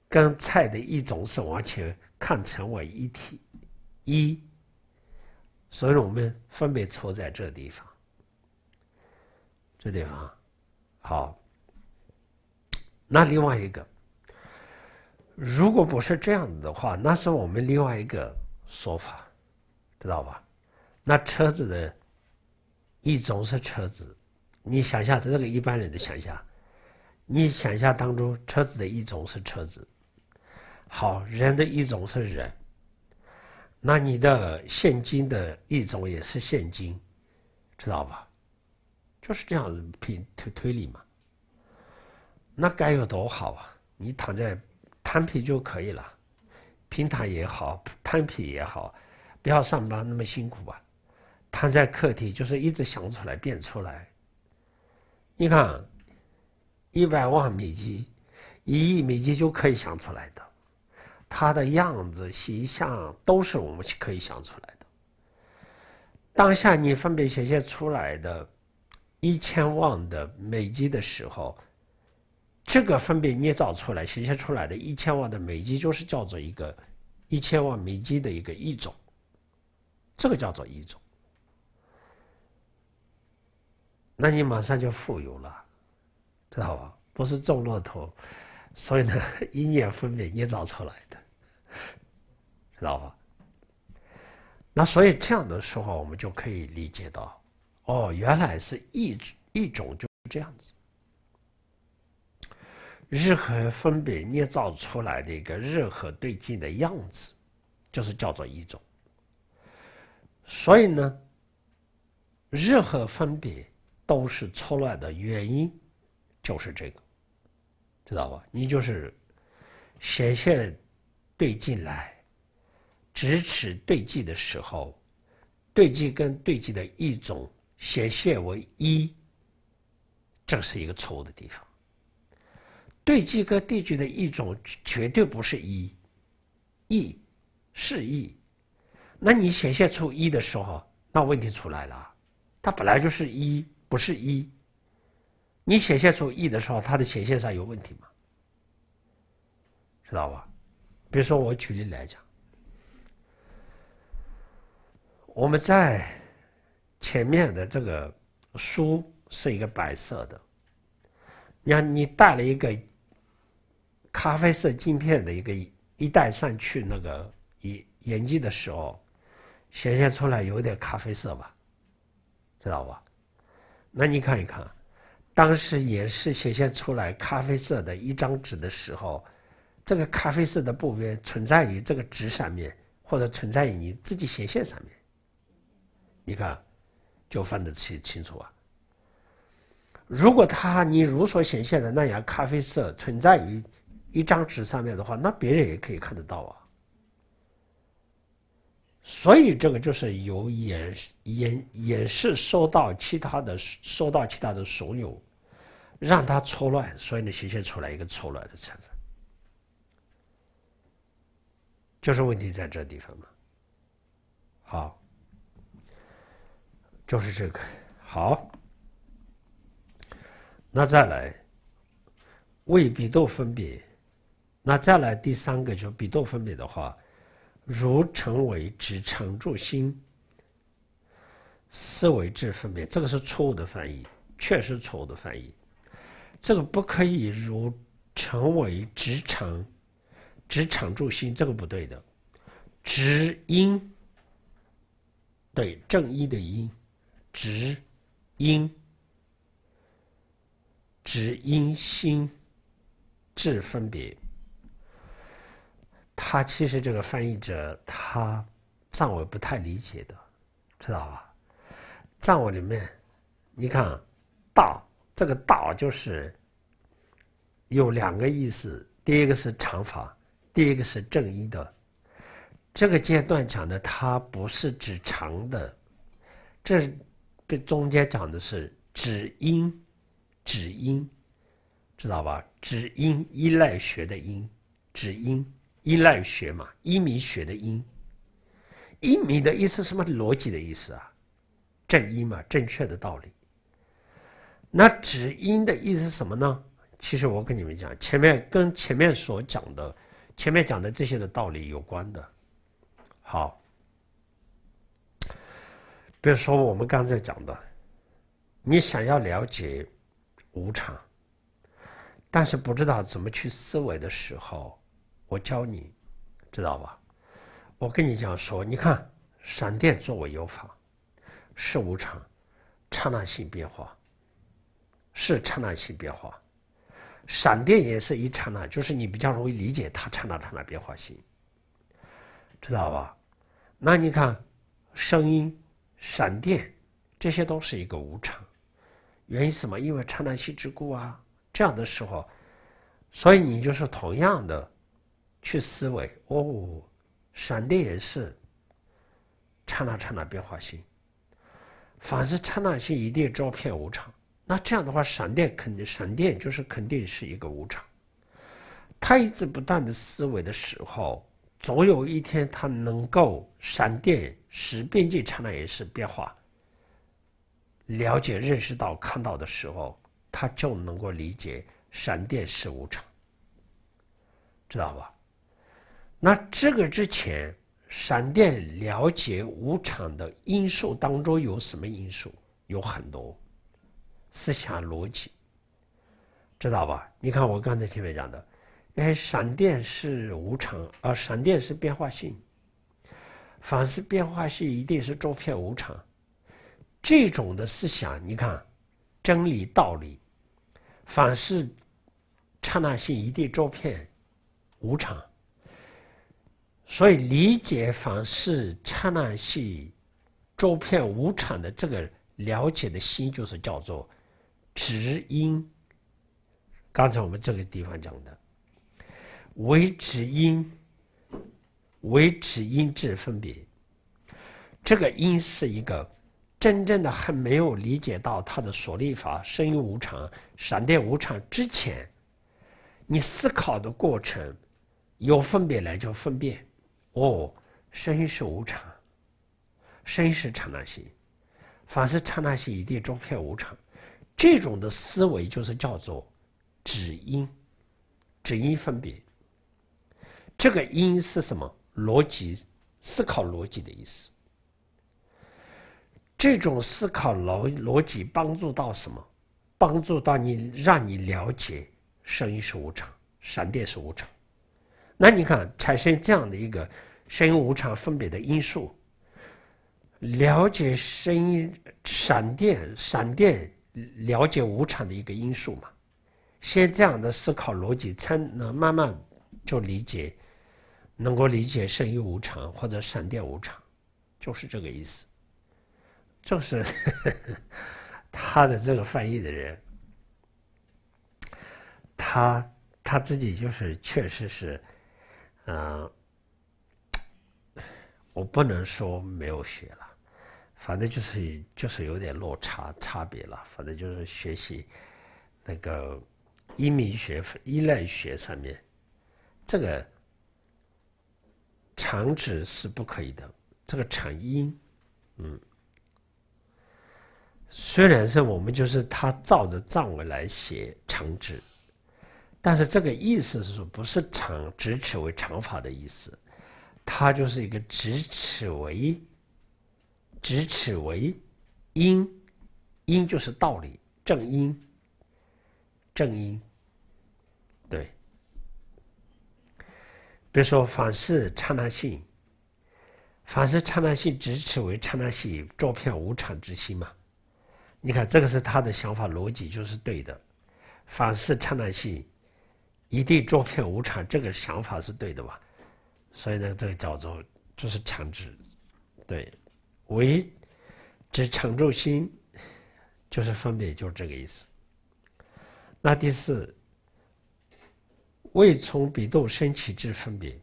A: 跟菜的一种是完全看成为一体，一，所以我们分别错在这地方，这地方，好。那另外一个，如果不是这样子的话，那是我们另外一个说法，知道吧？那车子的一种是车子，你想象这个一般人的想象，你想象当中车子的一种是车子。好人的一种是人，那你的现金的一种也是现金，知道吧？就是这样推推推理嘛。那该有多好啊！你躺在摊平就可以了，平躺也好，摊平也好，不要上班那么辛苦吧。躺在客厅就是一直想出来变出来。你看，一百万美金，一亿美金就可以想出来的。他的样子、形象都是我们可以想出来的。当下你分别显现出来的一千万的美金的时候，这个分别捏造出来、显现出来的一千万的美金，就是叫做一个一千万美金的一个一种，这个叫做一种。那你马上就富有了，知道吧？不是中乐透。所以呢，一 念分别捏造出来的，知道吧？那所以这样的时候，我们就可以理解到，哦，原来是一一种就这样子，任何分别捏造出来的一个任何对境的样子，就是叫做一种。所以呢，任何分别都是错乱的原因，就是这个。知道吧？你就是斜线对进来，咫尺对记的时候，对记跟对记的一种斜线为一，这是一个错误的地方。对记跟对记的一种绝对不是一，一是一，那你显现出一的时候，那问题出来了，它本来就是一，不是一。你显现出 E 的时候，它的显线上有问题吗？知道吧？比如说，我举例来讲，我们在前面的这个书是一个白色的，你看你带了一个咖啡色镜片的一个一戴上去那个眼眼镜的时候，显现出来有点咖啡色吧？知道吧？那你看一看。当时也是显现出来咖啡色的一张纸的时候，这个咖啡色的部分存在于这个纸上面，或者存在于你自己显现上面。你看，就分得清清楚啊。如果他你如所显现的那样咖啡色存在于一张纸上面的话，那别人也可以看得到啊。所以这个就是由演演演示收到其他的收到其他的怂恿。让它错乱，所以你显现出来一个错乱的成分，就是问题在这地方嘛。好，就是这个好，那再来，为比斗分别，那再来第三个就是比斗分别的话，如成为执常住心思维智分别，这个是错误的翻译，确实错误的翻译。这个不可以如成为职场，职场助心，这个不对的。直因，对正一的因，直因，直因心智分别。他其实这个翻译者，他藏文不太理解的，知道吧？藏文里面，你看大。这个道就是有两个意思，第一个是长法，第一个是正一的。这个阶段讲的，它不是指长的，这这中间讲的是指因，指因，知道吧？指因依赖学的因，指因依赖学嘛，依米学的因，依米的意思什么逻辑的意思啊？正一嘛，正确的道理。那止因的意思是什么呢？其实我跟你们讲，前面跟前面所讲的、前面讲的这些的道理有关的。好，比如说我们刚才讲的，你想要了解无常，但是不知道怎么去思维的时候，我教你，知道吧？我跟你讲说，你看闪电作为有法，是无常，刹那性变化。是刹那性变化，闪电也是一刹那，就是你比较容易理解它刹那刹那变化性，知道吧？那你看，声音、闪电，这些都是一个无常。原因什么？因为刹那性之故啊。这样的时候，所以你就是同样的去思维哦，闪电也是刹那刹那变化性，凡是刹那性，一定照片无常。那这样的话，闪电肯定，闪电就是肯定是一个无常。他一直不断的思维的时候，总有一天他能够闪电识边际刹那也是变化。了解、认识到、看到的时候，他就能够理解闪电是无常，知道吧？那这个之前，闪电了解无常的因素当中有什么因素？有很多。思想逻辑，知道吧？你看我刚才前面讲的，哎，闪电是无常，啊，闪电是变化性。凡是变化性，一定是周遍无常。这种的思想，你看，真理道理，凡是刹那性，一定周遍无常。所以理解凡是刹那性周遍无常的这个了解的心，就是叫做。直音，刚才我们这个地方讲的，维止音，维止音质分别。这个音是一个真正的还没有理解到它的所立法，声音无常，闪电无常之前，你思考的过程有分别来就分辨，哦，声音是无常，声音是刹那性，凡是刹那性一定中片无常。这种的思维就是叫做“止因”，“止因分别”。这个“因”是什么？逻辑思考逻辑的意思。这种思考逻逻辑帮助到什么？帮助到你，让你了解声音是无常，闪电是无常。那你看，产生这样的一个声音无常分别的因素，了解声音、闪电、闪电。了解无常的一个因素嘛，先这样的思考逻辑，才能慢慢就理解，能够理解生于无常或者闪电无常，就是这个意思。就是 他的这个翻译的人，他他自己就是确实是，嗯，我不能说没有学了。反正就是就是有点落差差别了，反正就是学习那个依名学依赖学上面，这个长指是不可以的，这个长音，嗯，虽然是我们就是他照着藏文来写长指，但是这个意思是说不是长直尺为长法的意思，它就是一个直尺为。执此为因，因就是道理，正因。正因，对。比如说，凡事刹那性，凡事刹那性执此为刹那性，作片无常之心嘛。你看，这个是他的想法逻辑，就是对的。凡事刹那性，一定作片无常，这个想法是对的嘛？所以呢，这个叫做就是常知，对。为之常住心，就是分别，就是这个意思。那第四，为从比斗升起之分别。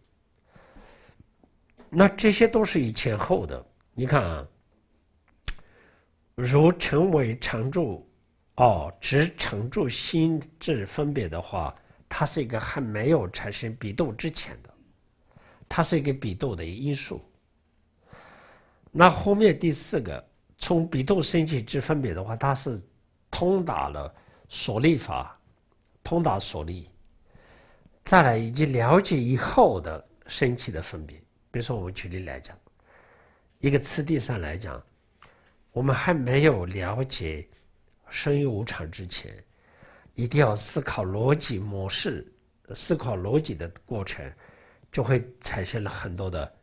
A: 那这些都是以前后的。你看啊，如成为常住，哦，只常住心智分别的话，它是一个还没有产生比斗之前的，它是一个比斗的因素。那后面第四个，从鼻窦升起之分别的话，它是通达了所立法，通达所立，再来以及了解以后的生起的分别。比如说，我们举例来讲，一个次第上来讲，我们还没有了解生于无常之前，一定要思考逻辑模式，思考逻辑的过程，就会产生了很多的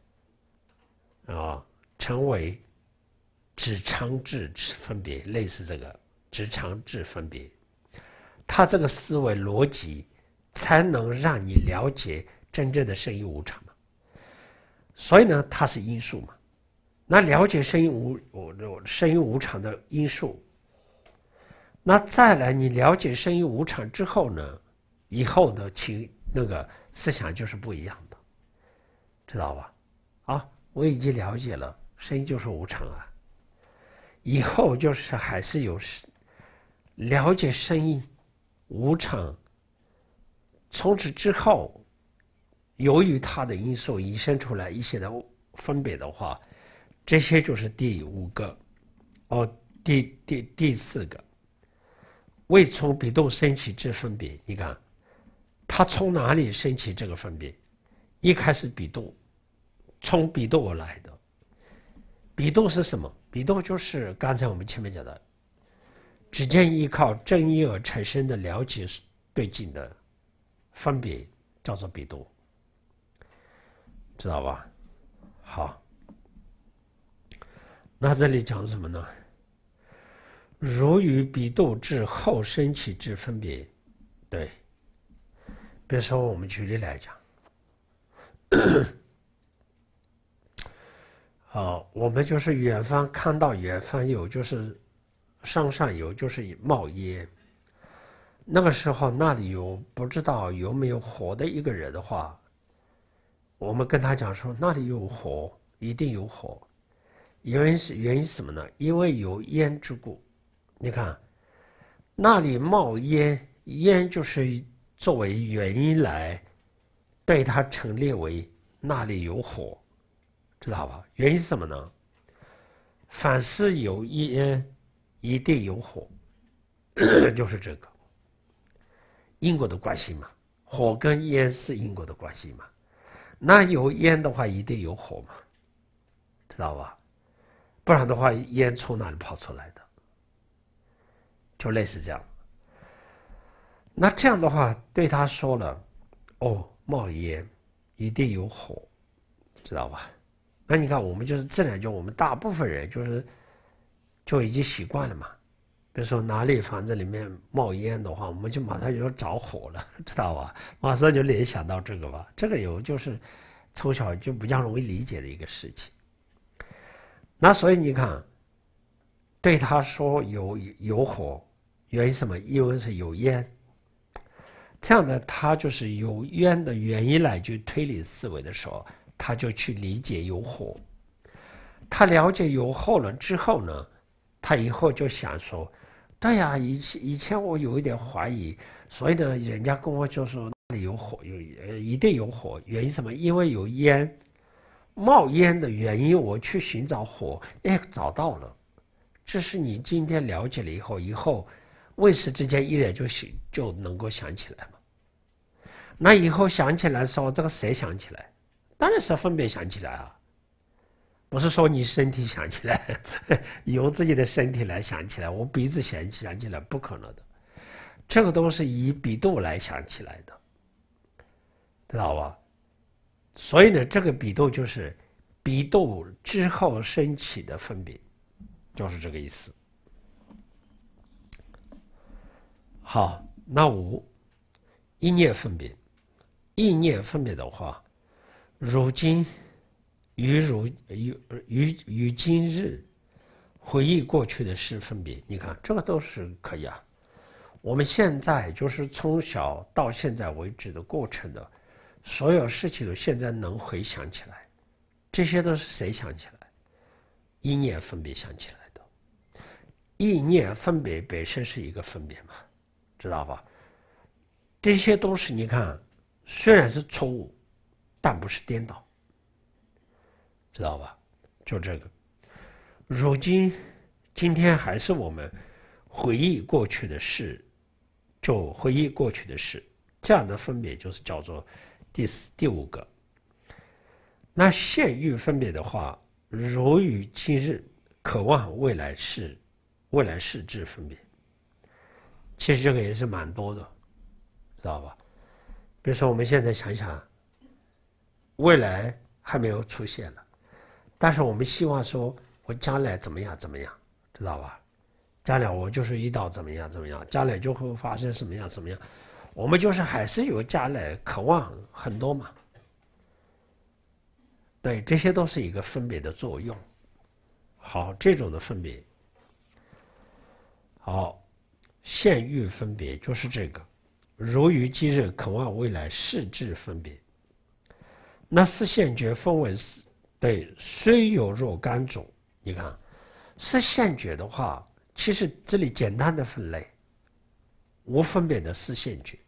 A: 啊。成为执常智分别，类似这个直肠智分别，他这个思维逻辑才能让你了解真正的生意无常嘛。所以呢，它是因素嘛。那了解生意无我生意无常的因素，那再来你了解生意无常之后呢，以后的情那个思想就是不一样的，知道吧？啊，我已经了解了。生音就是无常啊，以后就是还是有事，了解生意无常，从此之后，由于它的因素引申出来一些的分别的话，这些就是第五个，哦，第第第四个，未从比动升起之分别，你看，它从哪里升起这个分别？一开始比动，从比动而来的。比度是什么？比度就是刚才我们前面讲的，只见依靠正义而产生的了解对境的分别，叫做比度，知道吧？好，那这里讲什么呢？如与比度之后生起之分别，对。比如说，我们举例来讲。啊，我们就是远方看到远方有，就是山上游就是冒烟。那个时候那里有不知道有没有火的一个人的话，我们跟他讲说那里有火，一定有火，原因是原因什么呢？因为有烟之故。你看，那里冒烟，烟就是作为原因来对他成立为那里有火。知道吧？原因是什么呢？凡是有烟，一定有火，就是这个因果的关系嘛。火跟烟是因果的关系嘛。那有烟的话，一定有火嘛，知道吧？不然的话，烟从哪里跑出来的？就类似这样。那这样的话，对他说了：“哦，冒烟，一定有火，知道吧？”那你看，我们就是自然，就我们大部分人就是，就已经习惯了嘛。比如说，哪里房子里面冒烟的话，我们就马上就着火了，知道吧？马上就联想到这个吧。这个有就是，从小就比较容易理解的一个事情。那所以你看，对他说有有火，原因什么？因为是有烟。这样的他就是有烟的原因来去推理思维的时候。他就去理解有火，他了解有火了之后呢，他以后就想说：“对呀，以以前我有一点怀疑，所以呢，人家跟我就说那里有火，有呃一定有火。原因什么？因为有烟，冒烟的原因。我去寻找火，哎，找到了。这是你今天了解了以后，以后未时之间一点就醒就能够想起来嘛。那以后想起来的时候，这个谁想起来？”当然是分别想起来啊，不是说你身体想起来，由自己的身体来想起来，我鼻子想起想起来不可能的，这个都是以比度来想起来的，知道吧？所以呢，这个比度就是比度之后升起的分别，就是这个意思。好，那五意念分别，意念分别的话。如今与如与与与今日回忆过去的事分别，你看这个都是可以啊。我们现在就是从小到现在为止的过程的，所有事情都现在能回想起来，这些都是谁想起来？意念分别想起来的，意念分别本身是一个分别嘛，知道吧？这些东西你看，虽然是错误。但不是颠倒，知道吧？就这个。如今，今天还是我们回忆过去的事，就回忆过去的事。这样的分别就是叫做第四、第五个。那现欲分别的话，如于今日，渴望未来是未来世之分别。其实这个也是蛮多的，知道吧？比如说我们现在想想。未来还没有出现呢，但是我们希望说，我将来怎么样怎么样，知道吧？将来我就是遇到怎么样怎么样，将来就会发生什么样什么样，我们就是还是有将来渴望很多嘛。对，这些都是一个分别的作用。好，这种的分别，好，现欲分别就是这个，如鱼今日渴望未来，是智分别。那四线诀分为四，对，虽有若干种，你看，四线诀的话，其实这里简单的分类，无分别的四线诀，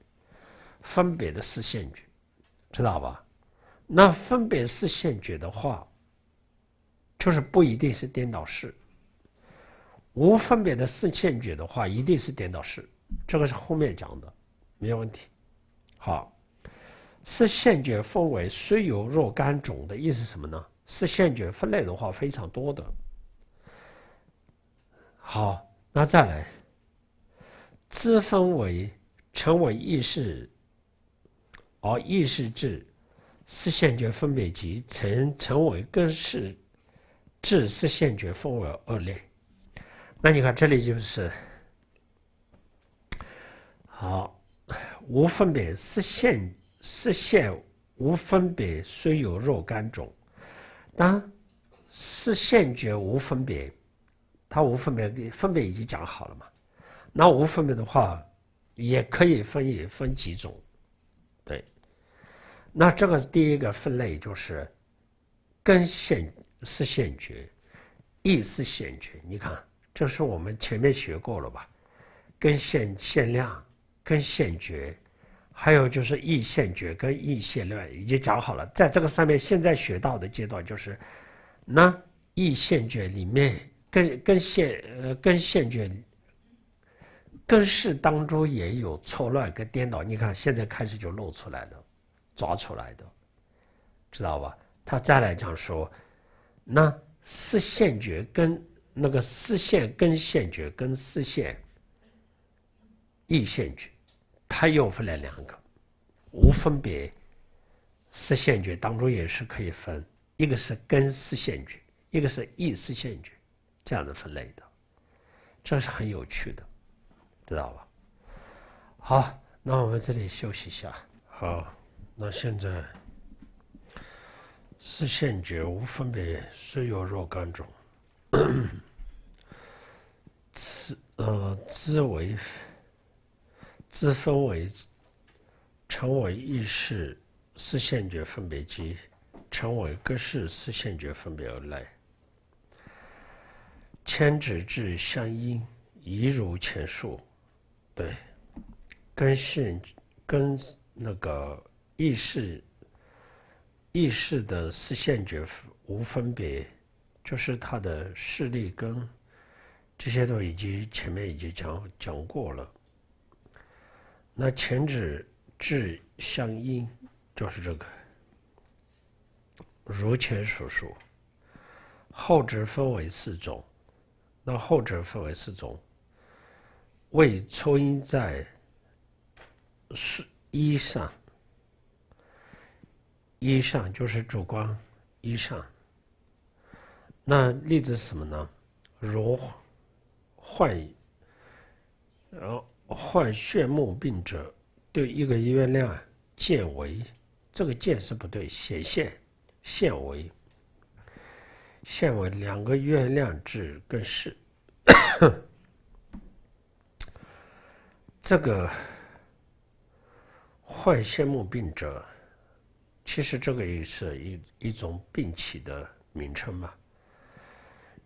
A: 分别的四线诀，知道吧？那分别四线诀的话，就是不一定是颠倒式。无分别的四线诀的话，一定是颠倒式，这个是后面讲的，没有问题。好。是现觉分为，虽有若干种的意思是什么呢？是现觉分类的话非常多的。好，那再来，自分为成为意识，而意识至，是现觉分别集成成为根是至，是现觉分为二类。那你看这里就是，好，无分别是现。视现无分别虽有若干种，当视现觉无分别，它无分别分别已经讲好了嘛？那无分别的话，也可以分也分几种，对。那这个第一个分类就是根线视线觉，意识线觉。你看，这是我们前面学过了吧？根线线量，根线觉。还有就是异线觉跟异线乱已经讲好了，在这个上面现在学到的阶段就是，那异线觉里面跟跟线呃跟线觉，跟视当中也有错乱跟颠倒，你看现在开始就露出来了，抓出来的，知道吧？他再来讲说，那四线觉跟那个四线跟线觉跟四线，异线觉。它又分了两个，无分别、实现觉当中也是可以分，一个是根实现觉，一个是意实现觉，这样子分类的，这是很有趣的，知道吧？好，那我们这里休息一下。好，那现在实现觉无分别虽有若干种，此呃知为。自分为，成为意识四现觉分别机，成为各式四现觉分别而来，千指至相应，一如前述。对，根现根那个意识，意识的四现觉无分别，就是它的势力根，这些都已经前面已经讲讲过了。那前指至相应，就是这个，如前所述。后指分为四种，那后指分为四种。为初音在，是上，一上就是主观一上。那例子是什么呢？如幻影，后。患眩目病者，对一个月亮见为这个见是不对，显现现为现为两个月亮至更是。这个患眩目病者，其实这个也是一一种病起的名称嘛。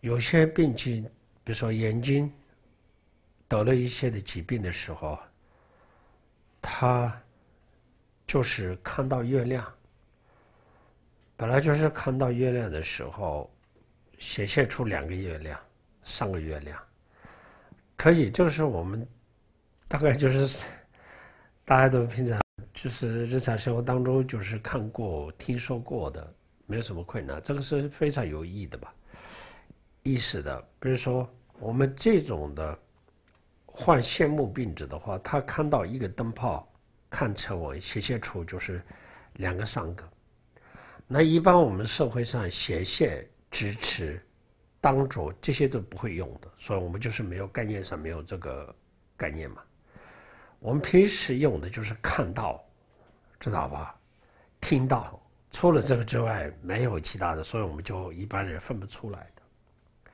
A: 有些病情，比如说眼睛。得了一些的疾病的时候，他就是看到月亮。本来就是看到月亮的时候，显现出两个月亮、三个月亮。可以，就是我们大概就是 大家都平常就是日常生活当中就是看过、听说过的，没有什么困难。这个是非常有意义的吧，意识的。比如说我们这种的。换线慕病者的话，他看到一个灯泡，看成我斜线处就是两个三个。那一般我们社会上斜线、直尺、当轴这些都不会用的，所以我们就是没有概念上没有这个概念嘛。我们平时用的就是看到，知道吧？听到，除了这个之外没有其他的，所以我们就一般人分不出来的。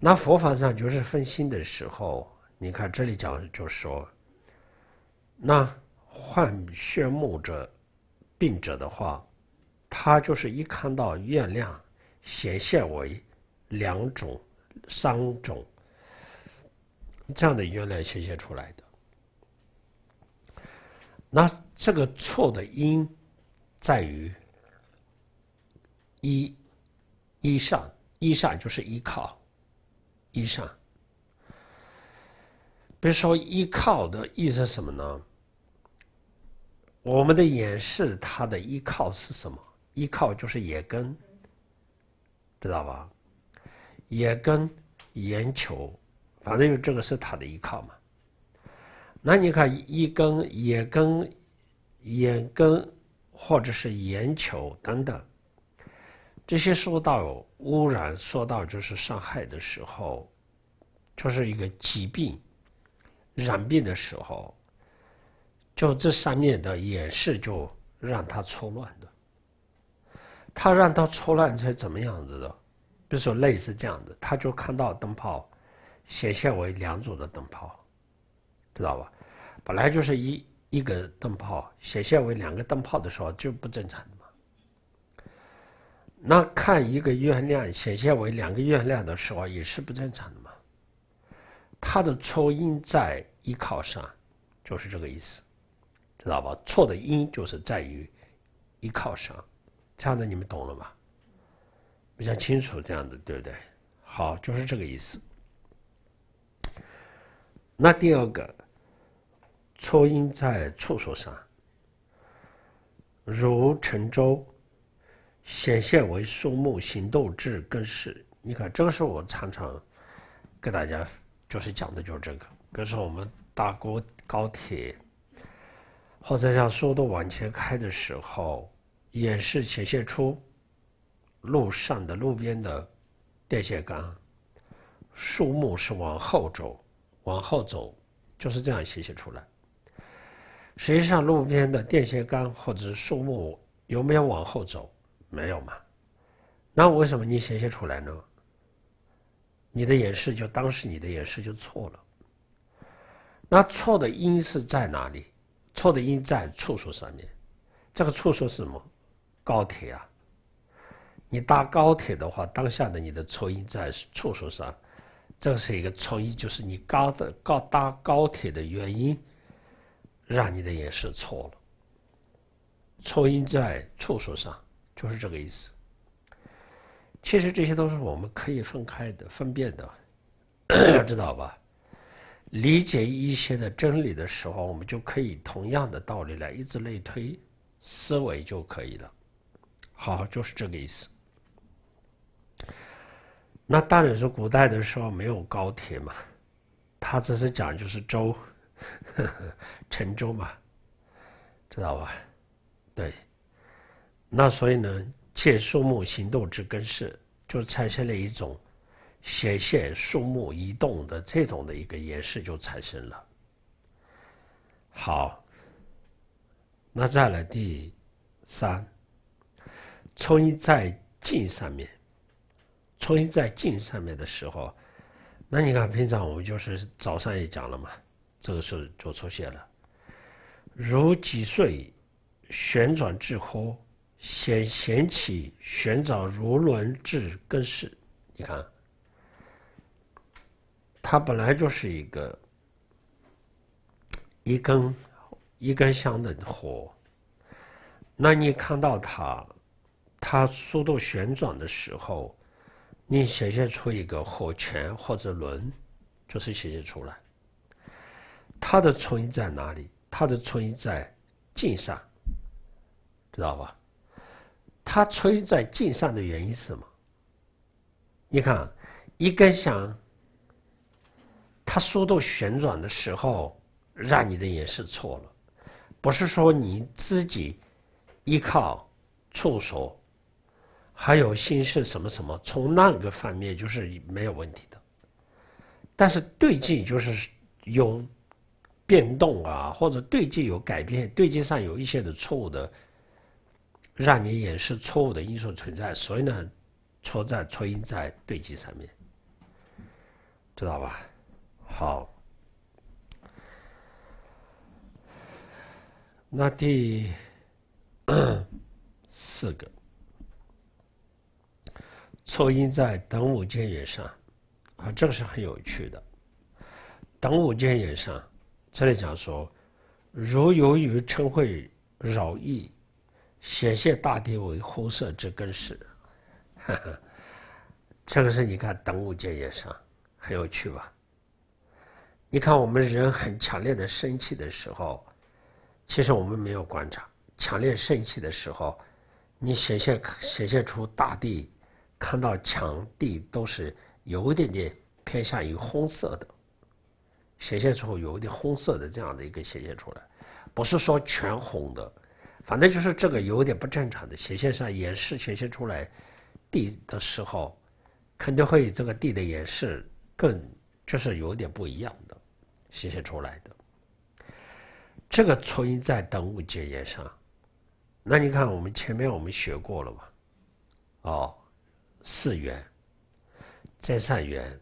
A: 那佛法上就是分心的时候。你看这里讲，就是说，那患眩目者、病者的话，他就是一看到月亮显现为两种、三种这样的月亮显现出来的。那这个错的因在于一一上，一上就是依靠一上。比如说，依靠的意思是什么呢？我们的演示它的依靠是什么？依靠就是野根，知道吧？野根、眼球，反正就这个是它的依靠嘛。那你看，一根、野根、眼根，或者是眼球等等，这些受到污染、受到就是伤害的时候，就是一个疾病。染病的时候，就这上面的也是就让他错乱的。他让他错乱成怎么样子的？比如说，类似这样子，他就看到灯泡显现为两组的灯泡，知道吧？本来就是一一个灯泡显现为两个灯泡的时候就不正常的嘛。那看一个月亮显现为两个月亮的时候也是不正常的。它的错因在依靠上，就是这个意思，知道吧？错的因就是在于依靠上，这样的你们懂了吗？比较清楚，这样的对不对？好，就是这个意思。那第二个，错因在处所上，如沉舟，显现为树木、行动、至根势。你看，这个是我常常给大家。就是讲的就是这个，比如说我们搭过高铁或者像速度往前开的时候，也是显现出路上的路边的电线杆、树木是往后走，往后走就是这样显现出来。实际上，路边的电线杆或者树木有没有往后走？没有嘛。那为什么你显现出来呢？你的演示就当时你的演示就错了，那错的因是在哪里？错的因在处所上面，这个所是什么？高铁啊！你搭高铁的话，当下的你的错因在处所上，这是一个错因，就是你高搭高铁的原因，让你的演示错了。错因在处所上，就是这个意思。其实这些都是我们可以分开的、分辨的，知道吧？理解一些的真理的时候，我们就可以同样的道理来一直类推思维就可以了。好，就是这个意思。那当然说，古代的时候没有高铁嘛，他只是讲就是舟，乘 舟嘛，知道吧？对。那所以呢？借树木行动之根式，就产生了一种显现树木移动的这种的一个演示，就产生了。好，那再来第三，重在静上面，重在静上面的时候，那你看平常我们就是早上也讲了嘛，这个时候就出现了，如脊岁旋转至乎。显显起，寻找如轮，至根式。你看，它本来就是一个一根一根相的火。那你看到它，它速度旋转的时候，你显现出一个火圈或者轮，就是显现出来。它的存意在哪里？它的存意在镜上，知道吧？它吹在镜上的原因是什么？你看，一根想。它速度旋转的时候，让你的也是错了，不是说你自己依靠触手，还有心事什么什么，从那个方面就是没有问题的。但是对镜就是有变动啊，或者对镜有改变，对镜上有一些的错误的。让你掩饰错误的因素存在，所以呢，错在错音在对齐上面，知道吧？好，那第四个错音在等五间音上啊，这个是很有趣的。等五间音上，这里讲说，如由于称会扰意。显现大地为红色之根时，这个是你看等五界也上，很有趣吧？你看我们人很强烈的生气的时候，其实我们没有观察，强烈生气的时候，你显现显现出大地，看到墙地都是有一点点偏向于红色的，显现出有一点红色的这样的一个显现出来，不是说全红的。反正就是这个有点不正常的斜线上，演示显现出来地的时候，肯定会与这个地的演示更就是有点不一样的显现出来的。这个现在等物均匀上，那你看我们前面我们学过了嘛？哦，四元、再三元，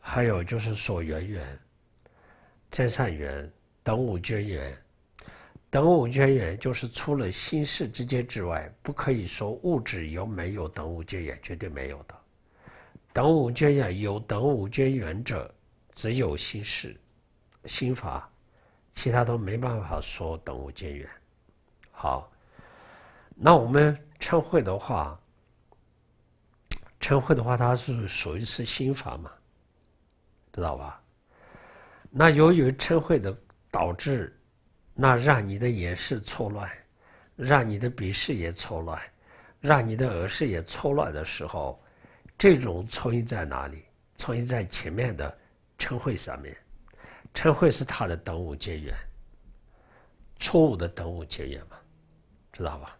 A: 还有就是说圆圆、再三元，等五均匀。等物间缘就是除了心识之间之外，不可以说物质有没有等物间缘，绝对没有的。等物间缘有等物间缘者，只有心识、心法，其他都没办法说等物间缘。好，那我们称会的话，称会的话它是属于是心法嘛，知道吧？那由于称会的导致。那让你的眼视错乱，让你的鼻视也错乱，让你的耳视也错乱的时候，这种错因在哪里？错因在前面的晨会上面，晨会是他的等无结缘，错误的等无结缘嘛，知道吧？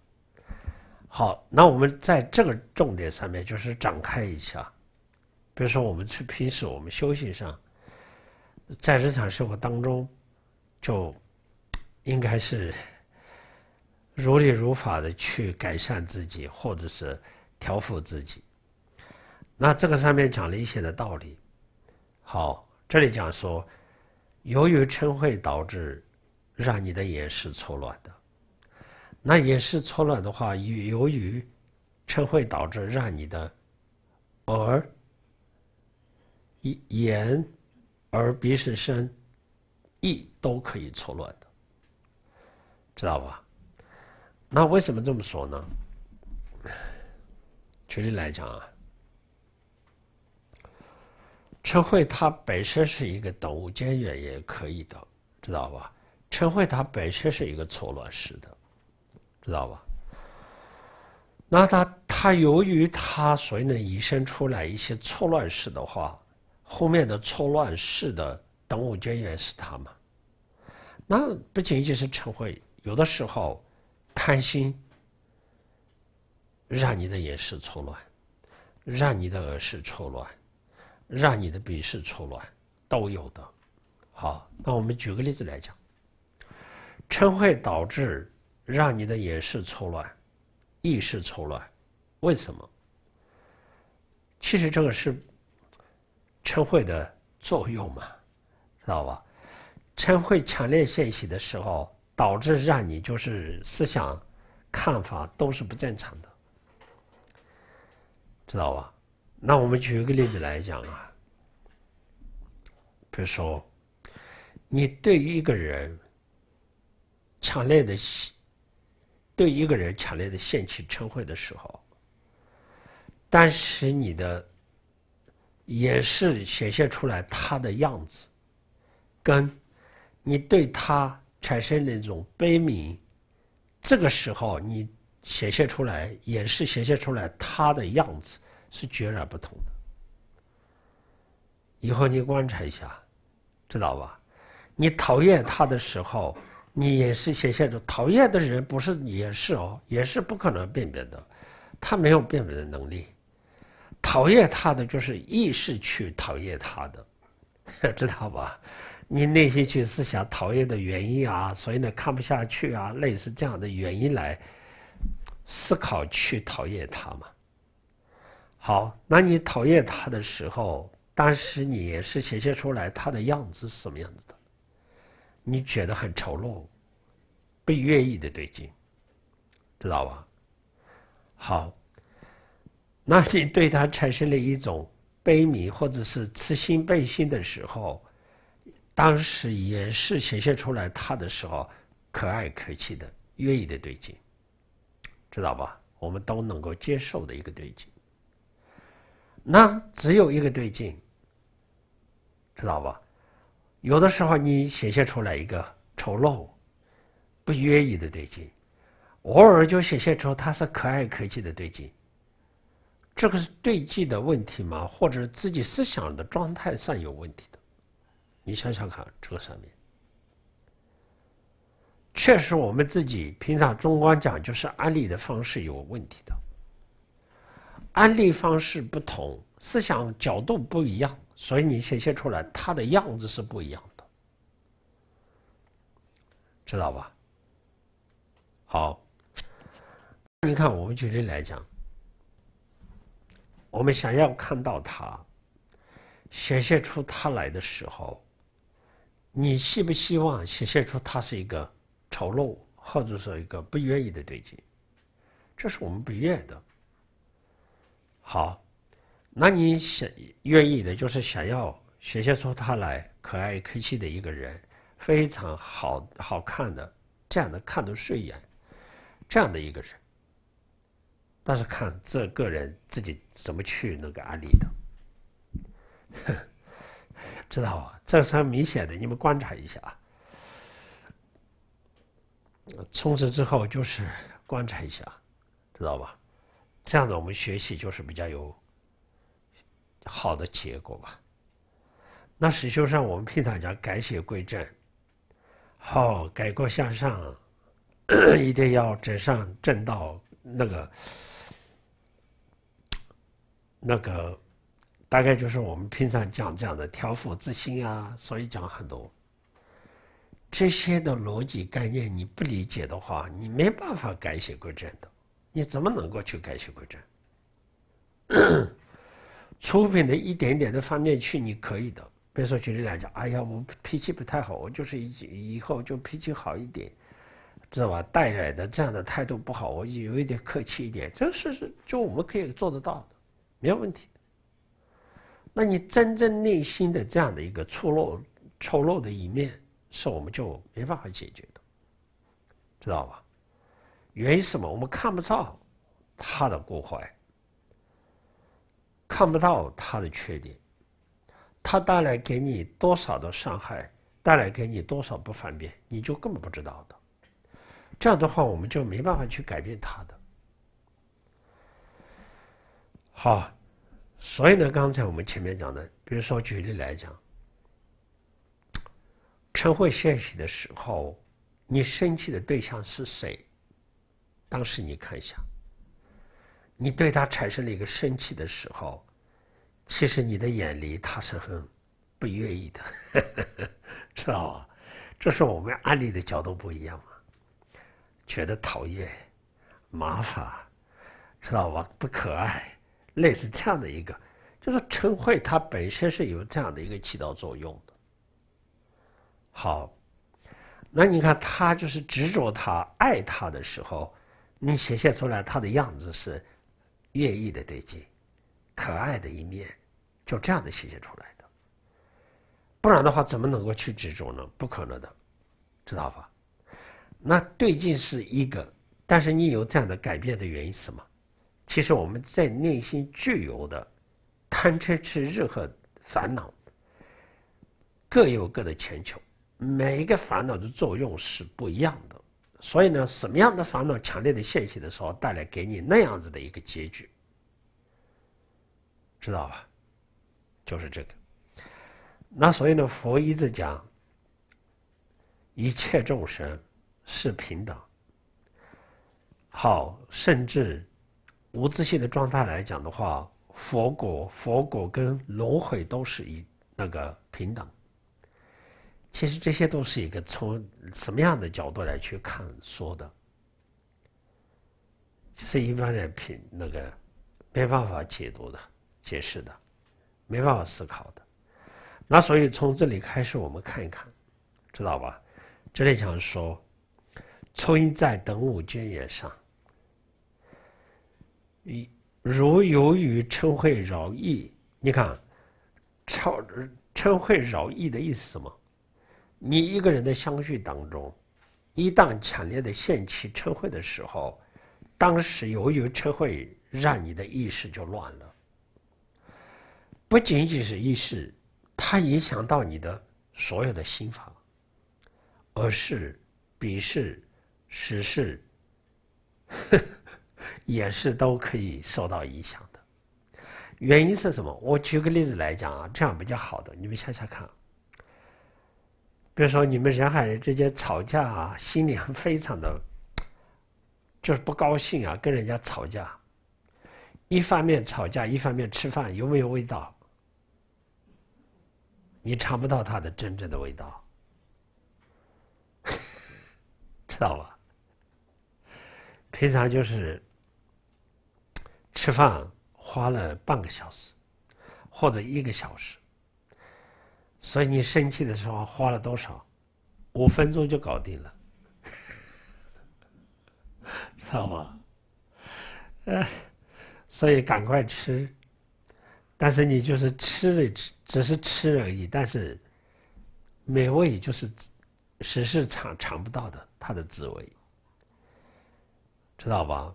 A: 好，那我们在这个重点上面就是展开一下，比如说我们去平时我们修行上，在日常生活当中就。应该是如理如法的去改善自己，或者是调服自己。那这个上面讲了一些的道理。好，这里讲说，由于嗔恚导致让你的眼识错乱的，那眼识错乱的话，由由于嗔恚导致让你的耳、眼、耳鼻舌身意都可以错乱。知道吧？那为什么这么说呢？举例来讲啊，陈慧她本身是一个等物兼元也可以的，知道吧？陈慧她本身是一个错乱式的，知道吧？那她他由于她所能引申出来一些错乱式的话，后面的错乱式的等物兼元是她嘛？那不仅仅是陈慧。有的时候，贪心让你的眼视错乱，让你的耳视错乱，让你的鼻视错乱，都有的。好，那我们举个例子来讲，嗔会导致让你的眼视错乱、意识错乱，为什么？其实这个是嗔会的作用嘛，知道吧？嗔会强烈现起的时候。导致让你就是思想、看法都是不正常的，知道吧？那我们举一个例子来讲啊，比如说，你对于一个人强烈的对一个人强烈的兴趣、称恚的时候，但是你的也是显现出来他的样子，跟你对他。产生那种悲悯，这个时候你显现出来，也是显现出来他的样子是截然不同的。以后你观察一下，知道吧？你讨厌他的时候，你也是显现出讨厌的人，不是也是哦，也是不可能辨别的，他没有辨别的能力。讨厌他的就是意识去讨厌他的，知道吧？你内心去思想讨厌的原因啊，所以呢看不下去啊，类似这样的原因来思考去讨厌他嘛。好，那你讨厌他的时候，当时你是显现出来他的样子是什么样子的？你觉得很丑陋，不愿意的对镜，知道吧？好，那你对他产生了一种悲悯或者是慈心悲心的时候。当时也是显现出来他的时候，可爱可气的、愿意的对镜，知道吧？我们都能够接受的一个对镜。那只有一个对镜，知道吧？有的时候你显现出来一个丑陋、不愿意的对镜，偶尔就显现出他是可爱可气的对镜。这个是对劲的问题吗？或者自己思想的状态上有问题的？你想想看，这个上面确实，我们自己平常中国讲就是安利的方式有问题的。安利方式不同，思想角度不一样，所以你显现出来，它的样子是不一样的，知道吧？好，你看我们举例来讲，我们想要看到它显现出它来的时候。你希不希望显现出他是一个丑陋，或者说一个不愿意的对境？这是我们不愿的。好，那你想愿意的，就是想要显现出他来可爱可气的一个人，非常好好看的，这样的看得顺眼，这样的一个人。但是看这个人自己怎么去那个安利的，哼。知道吧？这是很明显的，你们观察一下。啊。从此之后就是观察一下，知道吧？这样子我们学习就是比较有好的结果吧。那史修上我们平常讲改邪归正，好改过向上，一定要走上正道。那个，那个。大概就是我们平常讲这样的调伏之心啊，所以讲很多这些的逻辑概念，你不理解的话，你没办法改邪归正的。你怎么能够去改邪归正？出 品的一点点的方面去，你可以的。别说举例来讲，哎呀，我脾气不太好，我就是以以后就脾气好一点，知道吧？带来的这样的态度不好，我有一点客气一点，这是是就我们可以做得到的，没有问题。那你真正内心的这样的一个错陋、错陋的一面，是我们就没办法解决的，知道吧？原因是什么？我们看不到他的过坏，看不到他的缺点，他带来给你多少的伤害，带来给你多少不方便，你就根本不知道的。这样的话，我们就没办法去改变他的。好。所以呢，刚才我们前面讲的，比如说举例来讲，车祸献些的时候，你生气的对象是谁？当时你看一下，你对他产生了一个生气的时候，其实你的眼里他是很不愿意的，知道吧？这是我们案例的角度不一样嘛，觉得讨厌、麻烦，知道吧？不可爱。类似这样的一个，就是陈慧，她本身是有这样的一个起到作用的。好，那你看他就是执着，他爱他的时候，你显现出来他的样子是愿意的对镜，可爱的一面，就这样的显现出来的。不然的话，怎么能够去执着呢？不可能的，知道吧？那对镜是一个，但是你有这样的改变的原因是什么？其实我们在内心具有的贪嗔痴任何烦恼，各有各的浅求，每一个烦恼的作用是不一样的。所以呢，什么样的烦恼强烈的现起的时候，带来给你那样子的一个结局，知道吧？就是这个。那所以呢，佛一直讲，一切众生是平等，好，甚至。无自信的状态来讲的话，佛果、佛果跟轮回都是一那个平等。其实这些都是一个从什么样的角度来去看说的，是一般的品那个没办法解读的、解释的、没办法思考的。那所以从这里开始，我们看一看，知道吧？这里讲说，初音在等五见也上。一如由于称会饶意，你看，嗔称会饶意的意思什么？你一个人的相续当中，一旦强烈的限起称会的时候，当时由于称会让你的意识就乱了。不仅仅是意识，它影响到你的所有的心法，而是彼是、时呵 也是都可以受到影响的，原因是什么？我举个例子来讲啊，这样比较好的，你们想想看。比如说你们人海之间吵架啊，心里很非常的，就是不高兴啊，跟人家吵架，一方面吵架，一方面吃饭有没有味道？你尝不到它的真正的味道，知道吧？平常就是。吃饭花了半个小时，或者一个小时，所以你生气的时候花了多少？五分钟就搞定了，知道吗？呃，所以赶快吃，但是你就是吃的只只是吃而已，但是美味就是食是尝尝不到的，它的滋味，知道吧？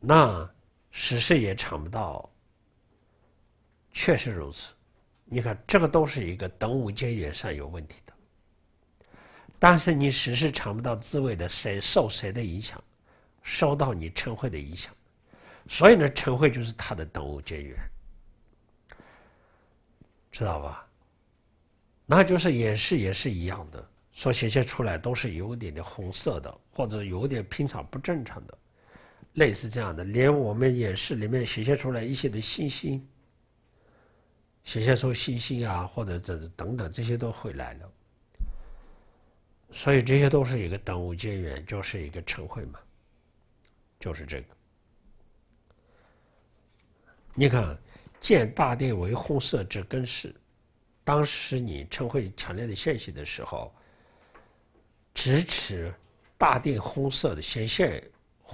A: 那。实也尝不到，确实如此。你看，这个都是一个等物间缘上有问题的，但是你实事尝不到滋味的，谁受谁的影响，受到你陈慧的影响，所以呢，陈慧就是他的等物间缘，知道吧？那就是也是也是一样的，所显现出来都是有点的红色的，或者有点平常不正常的。类似这样的，连我们演示里面显现出来一些的星星，显现出星星啊，或者这等等这些都会来了，所以这些都是一个等物接缘，就是一个晨会嘛，就是这个。你看，见大地为红色之根势，当时你晨会强烈的现象的时候，咫尺大地红色的显现。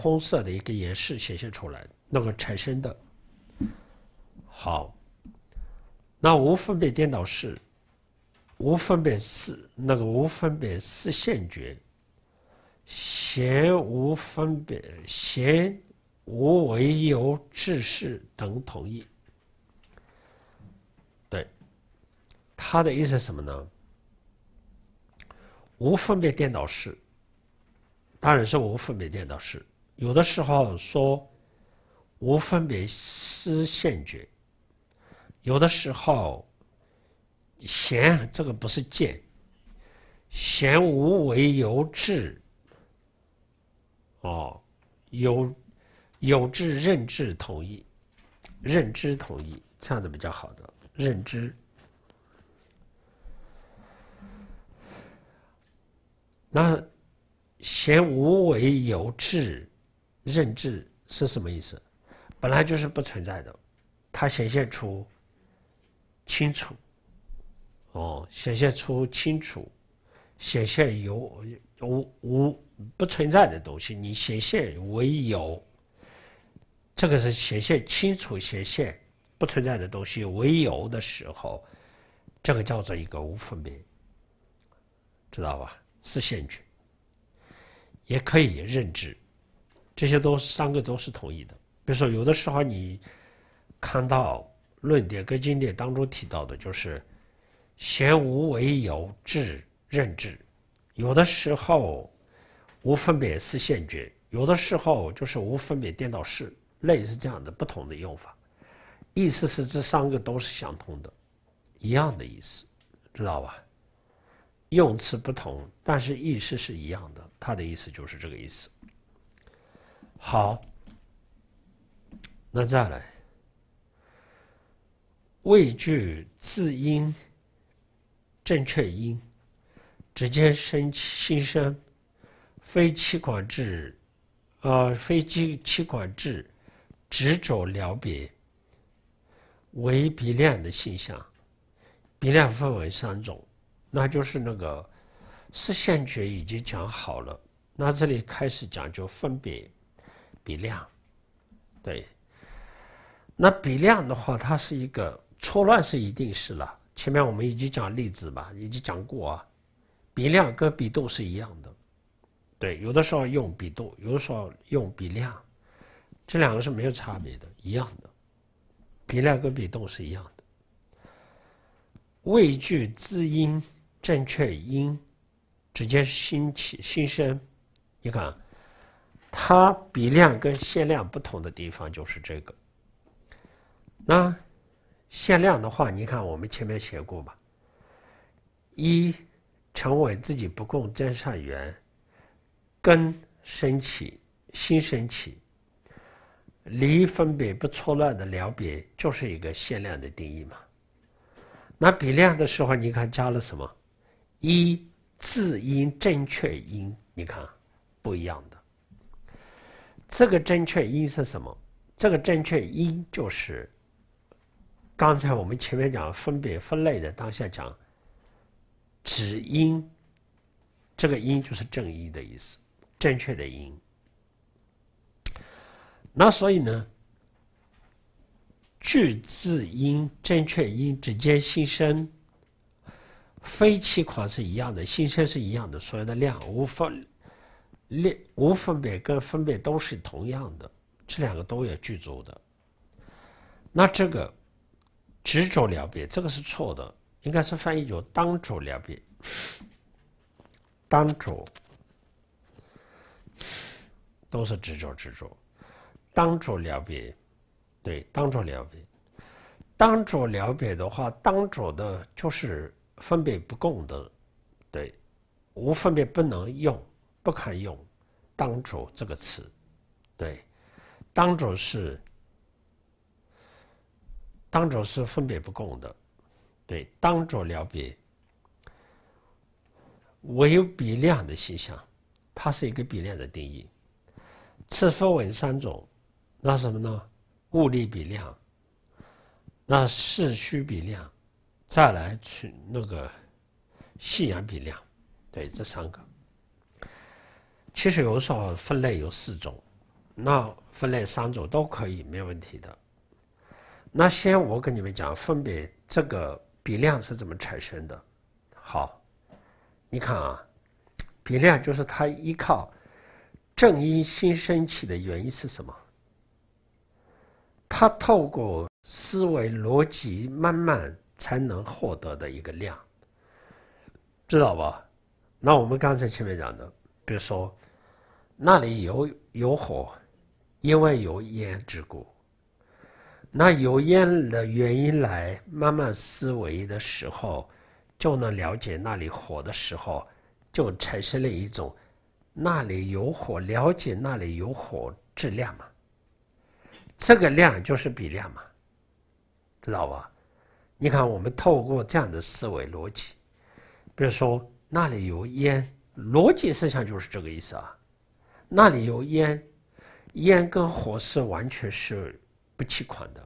A: 红色的一个演示显现出来，那个产生的。好，那无分别颠倒式，无分别式，那个无分别式现觉，现无分别，现无为由自事等同意。对，他的意思是什么呢？无分别颠倒式，当然是无分别颠倒式。有的时候说无分别思现觉，有的时候贤这个不是见，贤无为有智，哦，有有智认知统一，认知统一这样子比较好的认知，那贤无为有智。认知是什么意思？本来就是不存在的，它显现出清楚，哦，显现出清楚，显现有无无不存在的东西，你显现为有，这个是显现清楚，显现不存在的东西为有的时候，这个叫做一个无分别，知道吧？是现觉，也可以认知。这些都是三个都是同意的。比如说，有的时候你看到论点跟经典当中提到的，就是“贤无为有智任智”，有的时候“无分别思现觉”，有的时候就是“无分别颠倒事类”似这样的，不同的用法，意思是这三个都是相通的，一样的意思，知道吧？用词不同，但是意思是一样的。它的意思就是这个意思。好，那再来，畏惧字音正确音，直接生心声，非气管字啊，非气气管字执着了别为鼻量的现象，鼻量分为三种，那就是那个四线觉已经讲好了，那这里开始讲就分别。比量，对。那比量的话，它是一个错乱是一定是了。前面我们已经讲例子吧，已经讲过啊。比量跟比度是一样的，对。有的时候用比度，有的时候用比量，这两个是没有差别的，一样的。比量跟比度是一样的。位惧字音正确音，直接心起心声，你看。它比量跟限量不同的地方就是这个。那限量的话，你看我们前面写过嘛，一成为自己不共真善缘，根升起心升起，离分别不错乱的了别，就是一个限量的定义嘛。那比量的时候，你看加了什么？一字音正确音，你看不一样的。这个正确音是什么？这个正确音就是刚才我们前面讲分别分类的当下讲，只因，这个音就是正一的意思，正确的音。那所以呢，句字音、正确音之间心生、非气狂是一样的，心生是一样的，所有的量无法列无分别跟分别都是同样的，这两个都有具足的。那这个执着了别，这个是错的，应该是翻译有当主了别，当主都是执着执着，当主了别，对，当主了别，当主了别的话，当主的就是分别不共的，对，无分别不能用。不堪用，当着这个词，对，当着是，当着是分别不共的，对，当着了别，唯有比量的现象，它是一个比量的定义，次分为三种，那什么呢？物力比量，那事虚比量，再来去那个信仰比量，对，这三个。其实有时候分类有四种，那分类三种都可以，没问题的。那先我跟你们讲，分别这个比量是怎么产生的。好，你看啊，比量就是它依靠正因新升起的原因是什么？它透过思维逻辑慢慢才能获得的一个量，知道吧？那我们刚才前面讲的，比如说。那里有有火，因为有烟之故。那有烟的原因来慢慢思维的时候，就能了解那里火的时候，就产生了一种那里有火。了解那里有火质量嘛？这个量就是比量嘛，知道吧？你看，我们透过这样的思维逻辑，比如说那里有烟，逻辑思想就是这个意思啊。那里有烟，烟跟火是完全是不气款的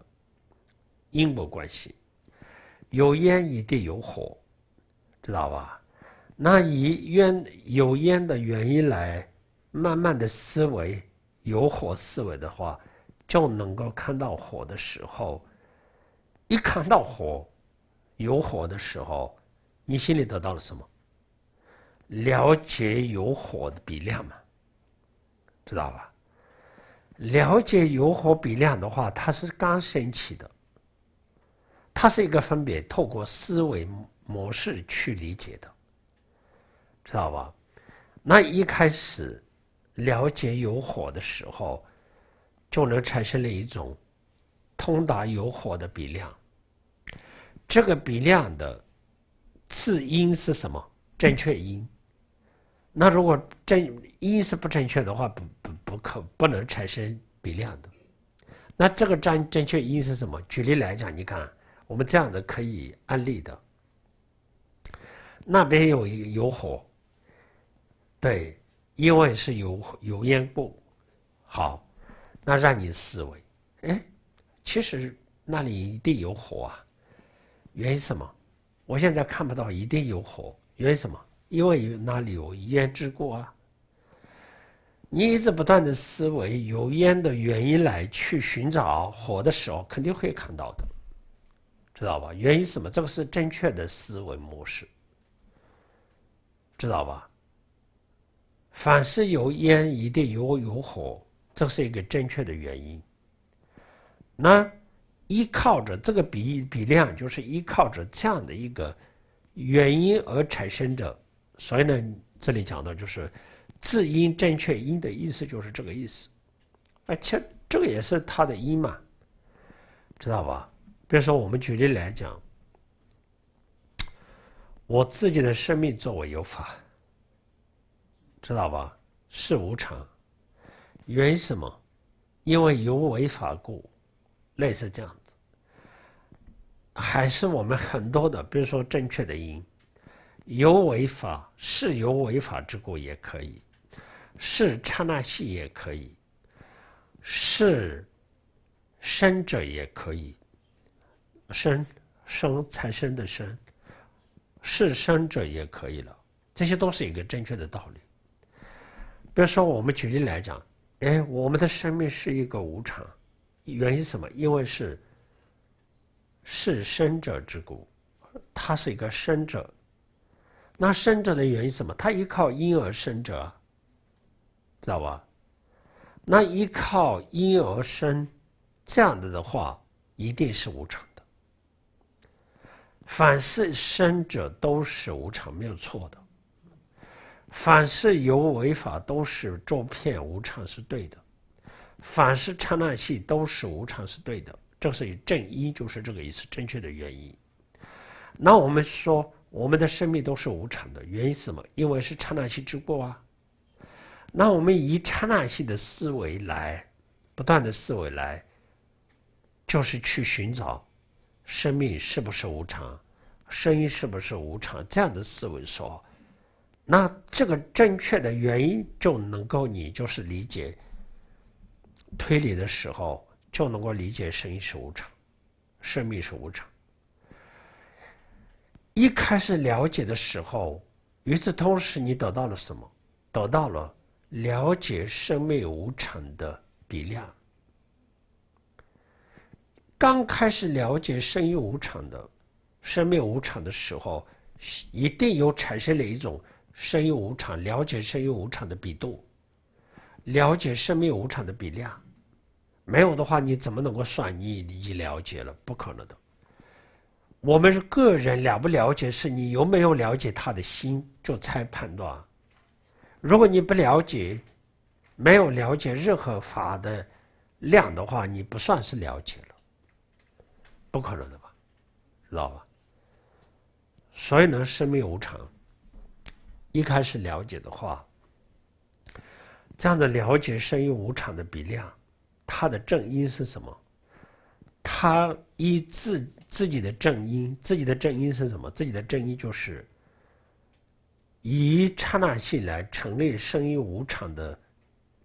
A: 因果关系。有烟一定有火，知道吧？那以烟有烟的原因来慢慢的思维，有火思维的话，就能够看到火的时候，一看到火，有火的时候，你心里得到了什么？了解有火的比量吗？知道吧？了解有火比量的话，它是刚升起的，它是一个分别，透过思维模式去理解的，知道吧？那一开始了解有火的时候，就能产生了一种通达有火的比量。这个比量的次因是什么？正确因。那如果正因是不正确的话，不不不可不能产生比量的。那这个正正确因是什么？举例来讲，你看我们这样的可以案例的，那边有有火，对，因为是油油烟过，好，那让你思维，哎，其实那里一定有火啊，原因什么？我现在看不到，一定有火，原因什么？因为有那里有烟之故啊？你一直不断的思维有烟的原因来去寻找火的时候，肯定会看到的，知道吧？原因什么？这个是正确的思维模式，知道吧？凡是有烟一定有有火，这是一个正确的原因。那依靠着这个比比量，就是依靠着这样的一个原因而产生的。所以呢，这里讲的就是字音正确音的意思就是这个意思，而且这个也是它的音嘛，知道吧？比如说我们举例来讲，我自己的生命作为有法，知道吧？是无常，原因什么？因为有违法故，类似这样子，还是我们很多的，比如说正确的音。由违法，是由违法之故，也可以；是刹那系，也可以；是生者，也可以；生生才生的生，是生者，也可以了。这些都是一个正确的道理。比如说，我们举例来讲，哎，我们的生命是一个无常，原因什么？因为是是生者之故，它是一个生者。那生者的原因是什么？它依靠因而生者，知道吧？那依靠因而生，这样的的话，一定是无常的。凡是生者都是无常，没有错的。凡是有违法都是作骗，无常是对的。凡是刹那系都是无常是对的。正是正一，就是这个意思，正确的原因。那我们说。我们的生命都是无常的原因什么？因为是刹那性之过啊。那我们以刹那性的思维来，不断的思维来，就是去寻找生命是不是无常，声音是不是无常这样的思维说，那这个正确的原因就能够你就是理解推理的时候就能够理解声音是无常，生命是无常。一开始了解的时候，与此同时，你得到了什么？得到了了解生命无常的比量。刚开始了解生命无常的、生命无常的时候，一定有产生了一种生命无常、了解生命无常的比度，了解生命无常的比量。没有的话，你怎么能够算你已了解了？不可能的。我们是个人了不了解，是你有没有了解他的心，就才判断。如果你不了解，没有了解任何法的量的话，你不算是了解了，不可能的吧？知道吧？所以呢，生命无常，一开始了解的话，这样子了解生命无常的比量，它的正因是什么？他以自自己的正因，自己的正因是什么？自己的正因就是以刹那性来成立声音无常的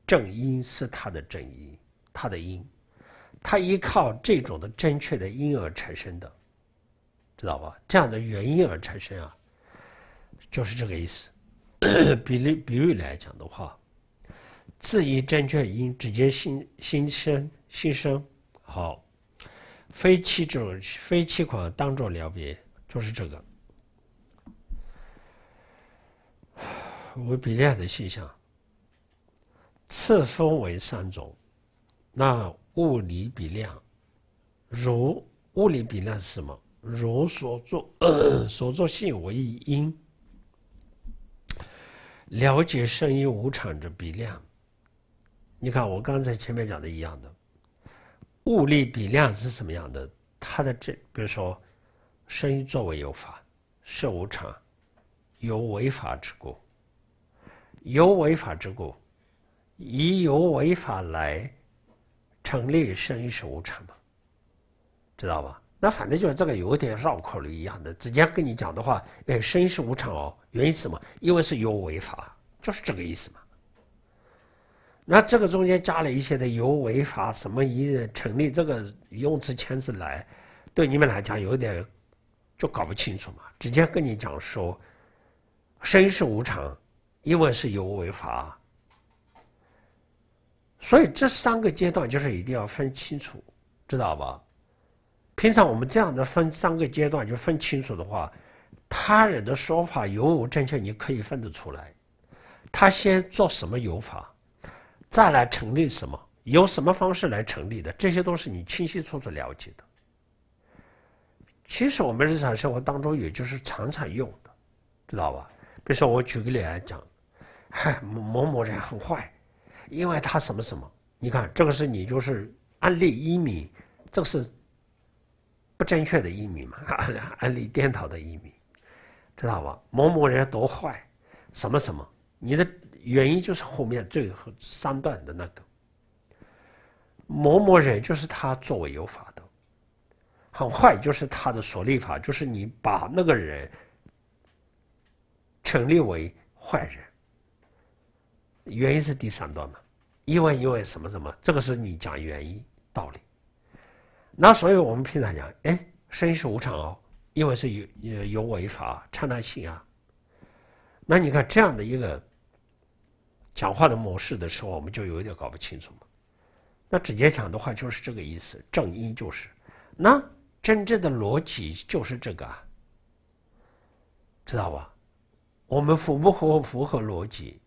A: 正因是他的正因，他的因，他依靠这种的正确的因而产生的，知道吧？这样的原因而产生啊，就是这个意思。比例比喻来讲的话，自以正确因直接心心生心生好。非这种、非期款当做了别，就是这个。无比例的现象，次分为三种。那物理比量，如物理比量是什么？如所作所作性为因，了解生于无常的比量。你看，我刚才前面讲的一样的。物力比量是什么样的？它的这，比如说，生于作为有法，是无常，有违法之故。有违法之故，以有违法来成立生亦是无常嘛？知道吧？那反正就是这个有点绕口令一样的。直接跟你讲的话，哎，生亦是无常哦，原因是什么？因为是有违法，就是这个意思嘛。那这个中间加了一些的有违法，什么一成立这个用词牵制来，对你们来讲有点就搞不清楚嘛。直接跟你讲说，生是无常，因为是有违法，所以这三个阶段就是一定要分清楚，知道吧？平常我们这样的分三个阶段就分清楚的话，他人的说法有无正确，你可以分得出来。他先做什么有法？再来成立什么？由什么方式来成立的？这些都是你清晰、清楚了解的。其实我们日常生活当中，也就是常常用的，知道吧？比如说，我举个例来讲：某某人很坏，因为他什么什么。你看，这个是你就是案例一米，这个是不正确的一名嘛？案 例颠倒的一名，知道吧？某某人多坏，什么什么？你的。原因就是后面最后三段的那个某某人，就是他作为有法的，很坏就是他的所立法，就是你把那个人成立为坏人。原因是第三段嘛，因为因为什么什么，这个是你讲原因道理。那所以我们平常讲，哎，生是无常哦，因为是有有违法刹那性啊。那你看这样的一个。讲话的模式的时候，我们就有点搞不清楚嘛。那直接讲的话就是这个意思，正因就是，那真正的逻辑就是这个啊，知道吧？我们符不符合符合逻辑？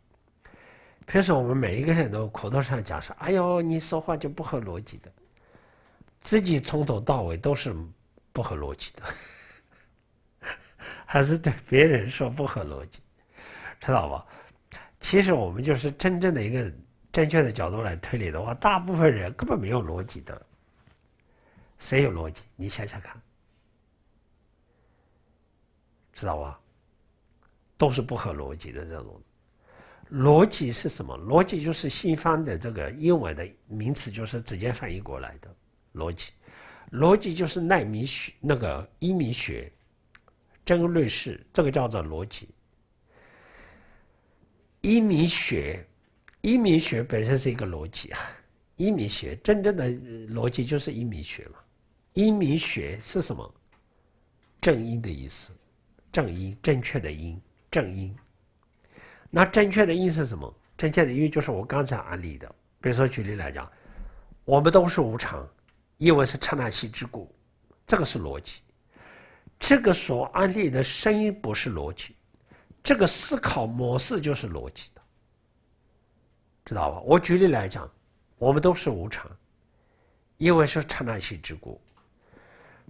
A: 平时我们每一个人都口头上讲说：“哎呦，你说话就不合逻辑的。”自己从头到尾都是不合逻辑的，还是对别人说不合逻辑，知道吧？其实我们就是真正的一个正确的角度来推理的话，大部分人根本没有逻辑的。谁有逻辑？你想想看，知道吧？都是不合逻辑的这种。逻辑是什么？逻辑就是西方的这个英文的名词，就是直接翻译过来的。逻辑，逻辑就是难米学那个英米学，争论是这个叫做逻辑。阴明学，阴明学本身是一个逻辑啊。阴明学真正的逻辑就是阴明学嘛。阴明学是什么？正音的意思，正音，正确的音，正音。那正确的音是什么？正确的音就是我刚才安利的。比如说举例来讲，我们都是无常，因为是刹那息之故，这个是逻辑。这个所安利的声音不是逻辑。这个思考模式就是逻辑的，知道吧？我举例来讲，我们都是无常，因为是刹那性之故，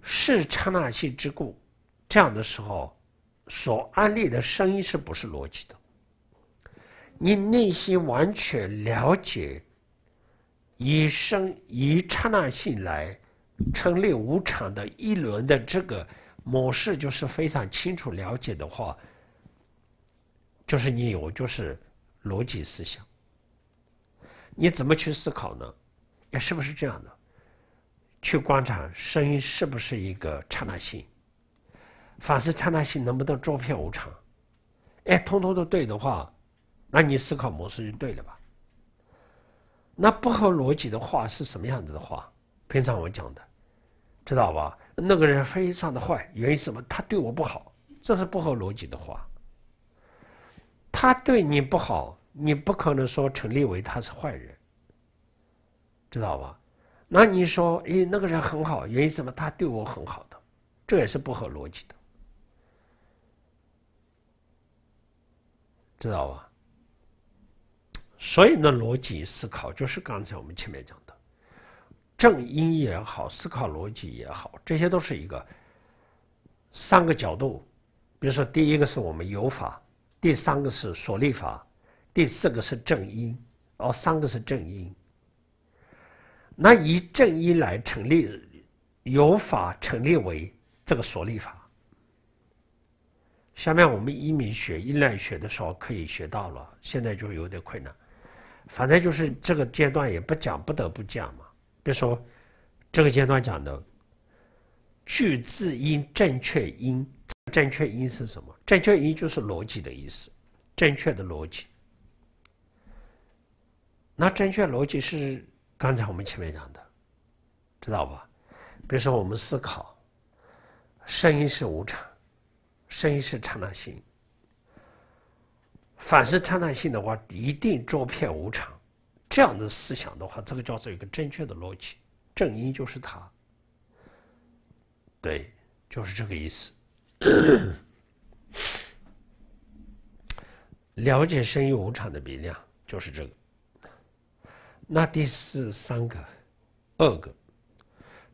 A: 是刹那性之故。这样的时候，所安立的声音是不是逻辑的？你内心完全了解，以生以刹那性来成立无常的一轮的这个模式，就是非常清楚了解的话。就是你有就是逻辑思想，你怎么去思考呢？哎，是不是这样的？去观察声音是不是一个刹那性？反思刹那性能不能照片无常？哎，通通都对的话，那你思考模式就对了吧？那不合逻辑的话是什么样子的话？平常我讲的，知道吧？那个人非常的坏，原因什么？他对我不好，这是不合逻辑的话。他对你不好，你不可能说陈立伟他是坏人，知道吧？那你说，哎，那个人很好，原因什么？他对我很好的，这也是不合逻辑的，知道吧？所以呢，逻辑思考就是刚才我们前面讲的，正因也好，思考逻辑也好，这些都是一个三个角度。比如说，第一个是我们有法。第三个是所立法，第四个是正因，哦，三个是正因。那以正因来成立，有法成立为这个所立法。下面我们移民学、依赖学的时候可以学到了，现在就有点困难。反正就是这个阶段也不讲，不得不讲嘛。如说这个阶段讲的句字音正确音，正确音是什么？正确一就是逻辑的意思，正确的逻辑。那正确逻辑是刚才我们前面讲的，知道吧？比如说我们思考，声音是无常，声音是刹那性。凡是刹那性的话，一定作骗无常。这样的思想的话，这个叫做一个正确的逻辑。正因就是它，对，就是这个意思。了解生于无常的比量，就是这个。那第四三个、二个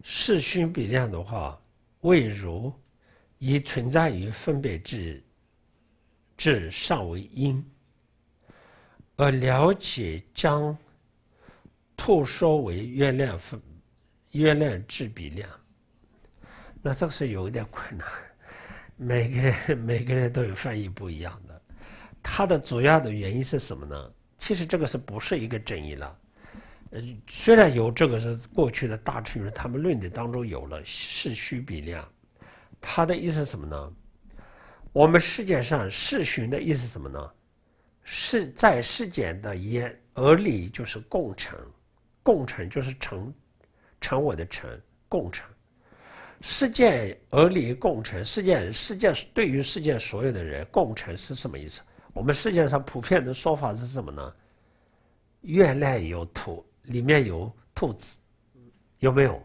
A: 世勋比量的话，未如已存在于分别智，智尚为因。而了解将吐说为月亮分，月亮智比量，那这个是有一点困难。每个人每个人都有翻译不一样的，它的主要的原因是什么呢？其实这个是不是一个争议了？呃，虽然有这个是过去的大臣，他们论点当中有了“是虚比量”，他的意思是什么呢？我们世界上“世寻”的意思什么呢？是在世间的眼耳里就是共成，共成就是成，成我的成，共成。世界而立共成，世界世界对于世界所有的人共成是什么意思？我们世界上普遍的说法是什么呢？月亮有兔，里面有兔子，有没有？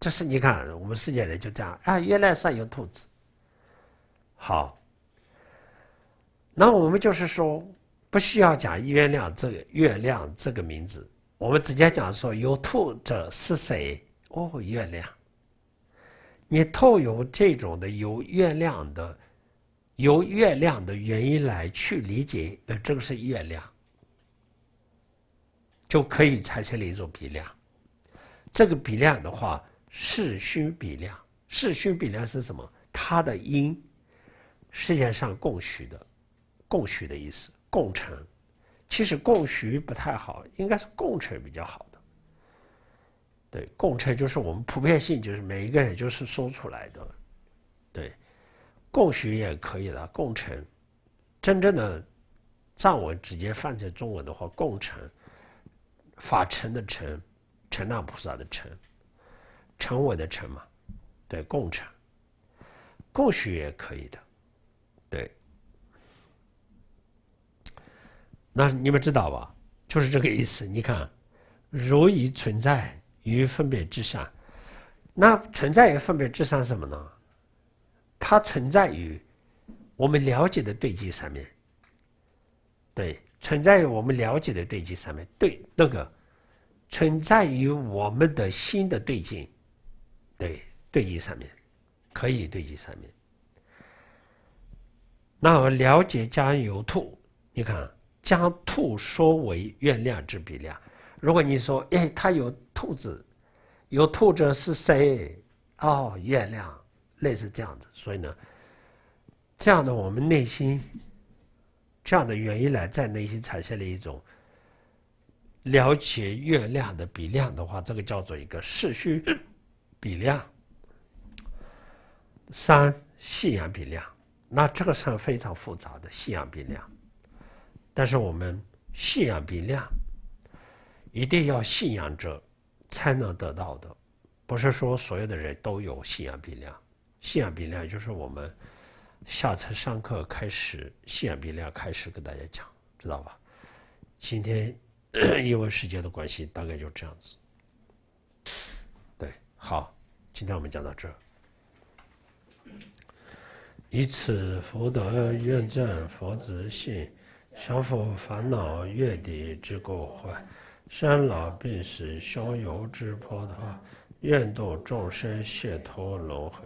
A: 就是你看，我们世界人就这样啊，月亮上有兔子。好，那我们就是说，不需要讲月亮这个月亮这个名字，我们直接讲说有兔者是谁？哦，月亮。你透由这种的由月亮的、由月亮的原因来去理解，呃，这个是月亮，就可以产生了一种比量。这个比量的话，是虚比量。是虚比量是什么？它的因，世界上共虚的，共虚的意思，共成。其实共虚不太好，应该是共成比较好。对，共称就是我们普遍性，就是每一个人就是说出来的。对，共学也可以了，共成。真正的藏文直接翻成中文的话，共成，法成的成，成那菩萨的成，成文的成嘛。对，共成，共学也可以的。对，那你们知道吧？就是这个意思。你看，如一存在。于分别之上，那存在于分别之上什么呢？它存在于我们了解的对积上面。对，存在于我们了解的对积上面。对，那个存在于我们的心的对境，对，对积上面可以对积上面。那我了解加有兔，你看加兔说为原量之比量。如果你说，哎，他有兔子，有兔子是谁？哦，月亮，类似这样子。所以呢，这样的我们内心，这样的原因来在内心产生了一种了解月亮的比量的话，这个叫做一个视虚 比量。三信仰比量，那这个是非常复杂的信仰比量。但是我们信仰比量。一定要信仰者才能得到的，不是说所有的人都有信仰力量。信仰力量就是我们下次上课开始，信仰力量开始跟大家讲，知道吧？今天因为时间的关系，大概就这样子。对，好，今天我们讲到这儿。以此福德愿证佛子性，消除烦恼月底之过患。山老病死、逍遥之菩提；愿度众生，解脱轮回。